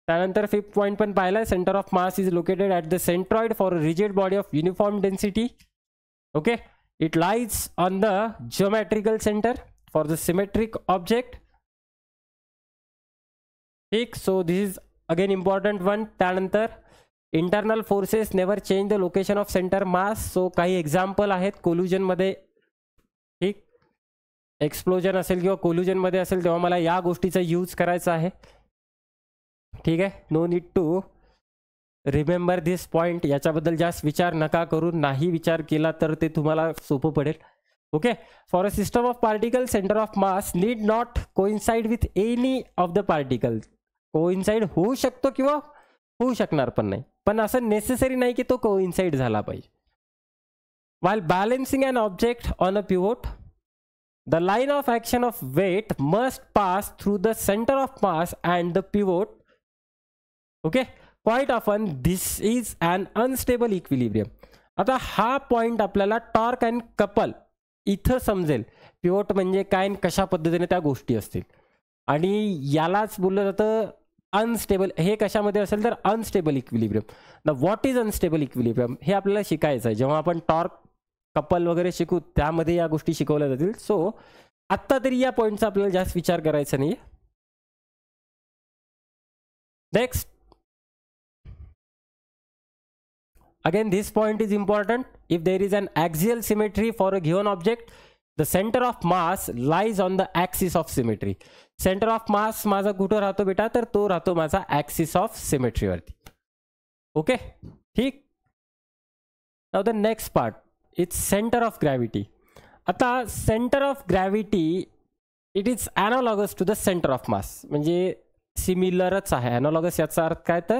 त्यानंतर फिफ्थ पॉइंट पण पाहिला centre of mass is located at the centroid for a rigid body of uniform density okay it lies on the geometrical centre for the symmetric object ठीक so this is again important one त्यानंतर internal forces never change the location of centre mass so काही एक्झाम्पल आहेत कोल्युजनमध्ये ठीक एक्सप्लोजन असेल किंवा कोल्युजनमध्ये असेल तेव्हा मला या गोष्टीचा यूज करायचा आहे ठीक आहे no need to remember this point याच्याबद्दल जास्त विचार नका करून नाही विचार केला तर ते तुम्हाला सोपं पडेल okay for a system of particle centre of mass need not coincide with any of the particle coincide होऊ शकतो किंवा होऊ शकणार पण नाही पण असं नेसेसरी नाही की तो कोइन्साइड झाला पाहिजे why balancing and object on a pivot the line of action of weight must pass through the centre of pass and pivot okay quite often this is an unstable equilibrium आता हा पॉइंट आपल्याला टॉर्क अँड कपल इथं समजेल पिओट म्हणजे काय कशा पद्धतीने त्या गोष्टी असतील आणि यालाच बोललं जातं अनस्टेबल हे कशामध्ये असेल तर unstable equilibrium the what is unstable equilibrium हे आपल्याला शिकायचं आहे जेव्हा आपण टॉर्क कपल वगैरे शिकू त्यामध्ये या गोष्टी शिकवल्या जातील सो आत्ता तरी या पॉईंटचा आपल्याला जास्त विचार करायचा नाही next again this point is important if there is an axial symmetry for a given object the centre of mass lies on the axis of symmetry centre of mass माझा कुठं राहतो बेटा तर तो राहतो माझा ॲक्सिस ऑफ सिमेट्रीवरती ओके ठीक the next part it's centre of gravity आता centre of gravity it is analogous to the centre of mass म्हणजे सिमिलरच आहे ॲनॉलॉगस याचा अर्थ काय तर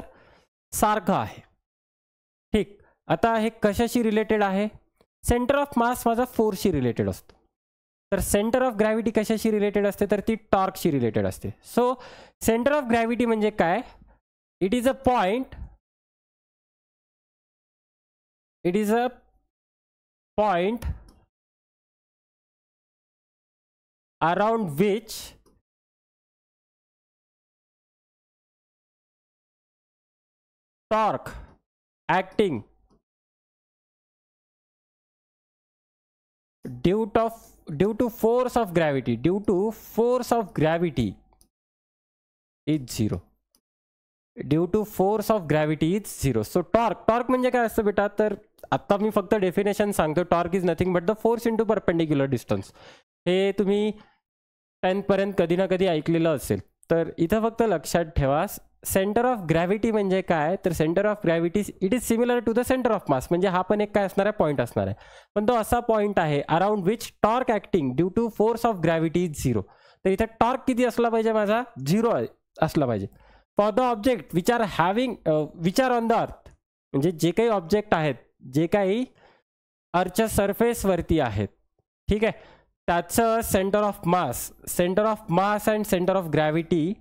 सारखं आहे ठीक आता हे कशाशी रिलेटेड आहे सेंटर ऑफ मास माझा फोर्सशी रिलेटेड असतो तर सेंटर ऑफ ग्रॅव्हिटी कशाशी रिलेटेड असते तर ती टॉर्कशी रिलेटेड असते सो सेंटर ऑफ ग्रॅव्हिटी म्हणजे काय it is a point it is a point around which torque acting due of due to force of gravity due to force of gravity is zero due to force of gravity is zero so torque torque म्हणजे काय असतं बेटा तर आत्ता मी फक्त डेफिनेशन सांगतो torque is nothing but the force into perpendicular distance हे तुम्ही पर्यंत कधी ना कधी ऐकलेलं असेल तर इथं फक्त लक्षात ठेवास सेंटर ऑफ ग्रॅव्हिटी म्हणजे काय तर centre of gravity it is similar to the centre of mass म्हणजे हा पण एक काय असणार आहे पॉईंट असणार आहे पण तो असा पॉईंट आहे around which torque acting due to force of gravity is zero तर इथं टॉर्क किती असला पाहिजे माझा झिरो असला पाहिजे for the object which are having which are on the earth म्हणजे जे काही ऑब्जेक्ट आहेत जे काही अर्थच्या सरफेसवरती आहेत ठीक आहे त्याचं centre of mass centre of mass and centre of gravity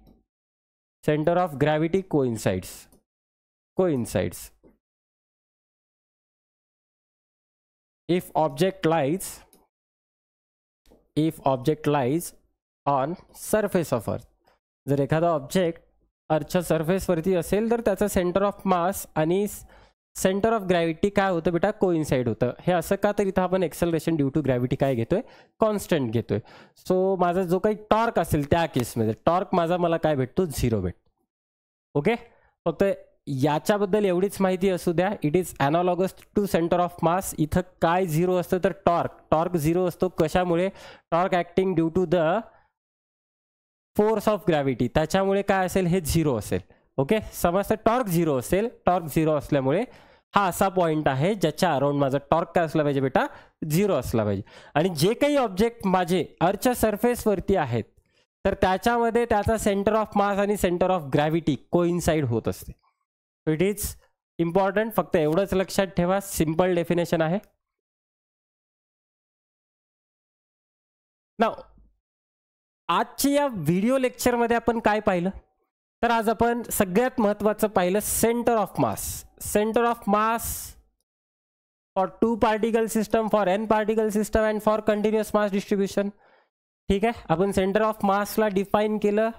centre of gravity coincides coincides if object lies if object lies on surface of earth जर एखादा ऑब्जेक्ट अर्थच्या सरफेसवरती असेल तर त्याचं सेंटर ऑफ मास आणि सेंटर ऑफ ग्रॅव्हिटी काय होतं बेटा कोइन्साईड होतं हे असं का तर इथं आपण एक्सेलरेशन ड्यू टू ग्रॅव्हिटी काय घेतोय कॉन्स्टंट घेतोय सो माझा जो काही टॉर्क असेल त्या केसमध्ये टॉर्क माझा मला काय भेटतो झिरो भेट ओके फक्त याच्याबद्दल एवढीच माहिती असू द्या it is analogous to centre of mass इथं काय झिरो असतं तर टॉर्क टॉर्क झिरो असतो कशामुळे torque acting due to the force of gravity त्याच्यामुळे काय असेल हे झिरो असेल ओके तर टॉर्क झिरो असेल टॉर्क झिरो असल्यामुळे हा असा पॉईंट आहे ज्याच्या अराउंड माझा टॉर्क काय असला पाहिजे बेटा झिरो असला पाहिजे आणि जे काही ऑब्जेक्ट माझे सरफेस सरफेसवरती आहेत तर त्याच्यामध्ये त्याचा सेंटर ऑफ मास आणि सेंटर ऑफ ग्रॅव्हिटी कोइन्साईड होत असते इट इज इम्पॉर्टंट फक्त एवढंच लक्षात ठेवा सिम्पल डेफिनेशन आहे ना आजच्या या व्हिडिओ लेक्चरमध्ये आपण काय पाहिलं तर आज आपण सगळ्यात महत्त्वाचं पाहिलं centre of mass centre of mass for two particle system for n particle system and for continuous mass distribution ठीक आहे आपण सेंटर ऑफ मासला डिफाईन केलं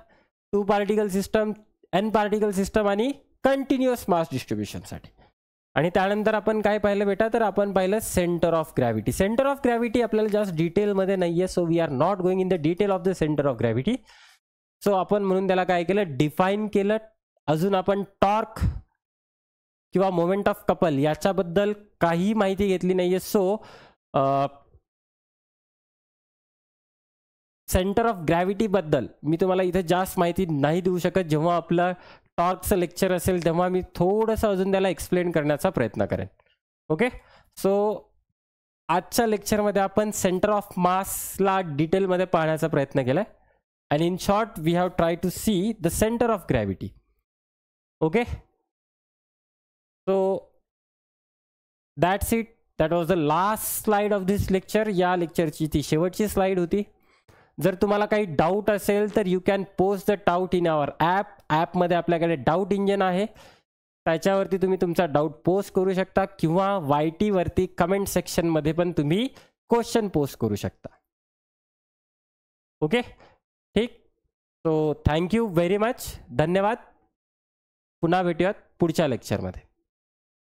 two particle system n particle system आणि कंटिन्युअस मास डिस्ट्रीब्युशनसाठी आणि त्यानंतर आपण काय पाहिलं बेटा तर आपण पाहिलं centre of gravity centre of gravity आपल्याला जास्त डिटेलमध्ये नाही आहे so we are not going in the detail of the centre of gravity so आपण म्हणून त्याला काय केलं डिफाईन केलं अजून आपण टॉर्क किंवा मोमेंट ऑफ कपल याच्याबद्दल काही माहिती घेतली नाहीये सो सेंटर ऑफ ग्रॅव्हिटीबद्दल मी तुम्हाला इथे जास्त माहिती नाही देऊ शकत जेव्हा आपलं टॉर्कचं लेक्चर असेल तेव्हा मी थोडंसं अजून त्याला एक्सप्लेन करण्याचा प्रयत्न करेन ओके सो आजच्या लेक्चरमध्ये आपण सेंटर ऑफ मास मासला डिटेलमध्ये पाहण्याचा प्रयत्न केला आहे and in short we have tried to see the center of gravity okay so that's it that was the last slide of this lecture या लेक्चरची ती शेवटची स्लाइड होती जर तुम्हाला काही डाऊट असेल तर you can post the doubt in our app ॲपमध्ये आपल्याकडे डाऊट इंजन आहे त्याच्यावरती तुम्ही तुमचा डाऊट पोस्ट करू शकता किंवा वाय टीवरती कमेंट सेक्शनमध्ये पण तुम्ही क्वेश्चन पोस्ट करू शकता ओके ठीक सो थँक्यू व्हेरी मच धन्यवाद पुन्हा भेटूयात पुढच्या लेक्चरमध्ये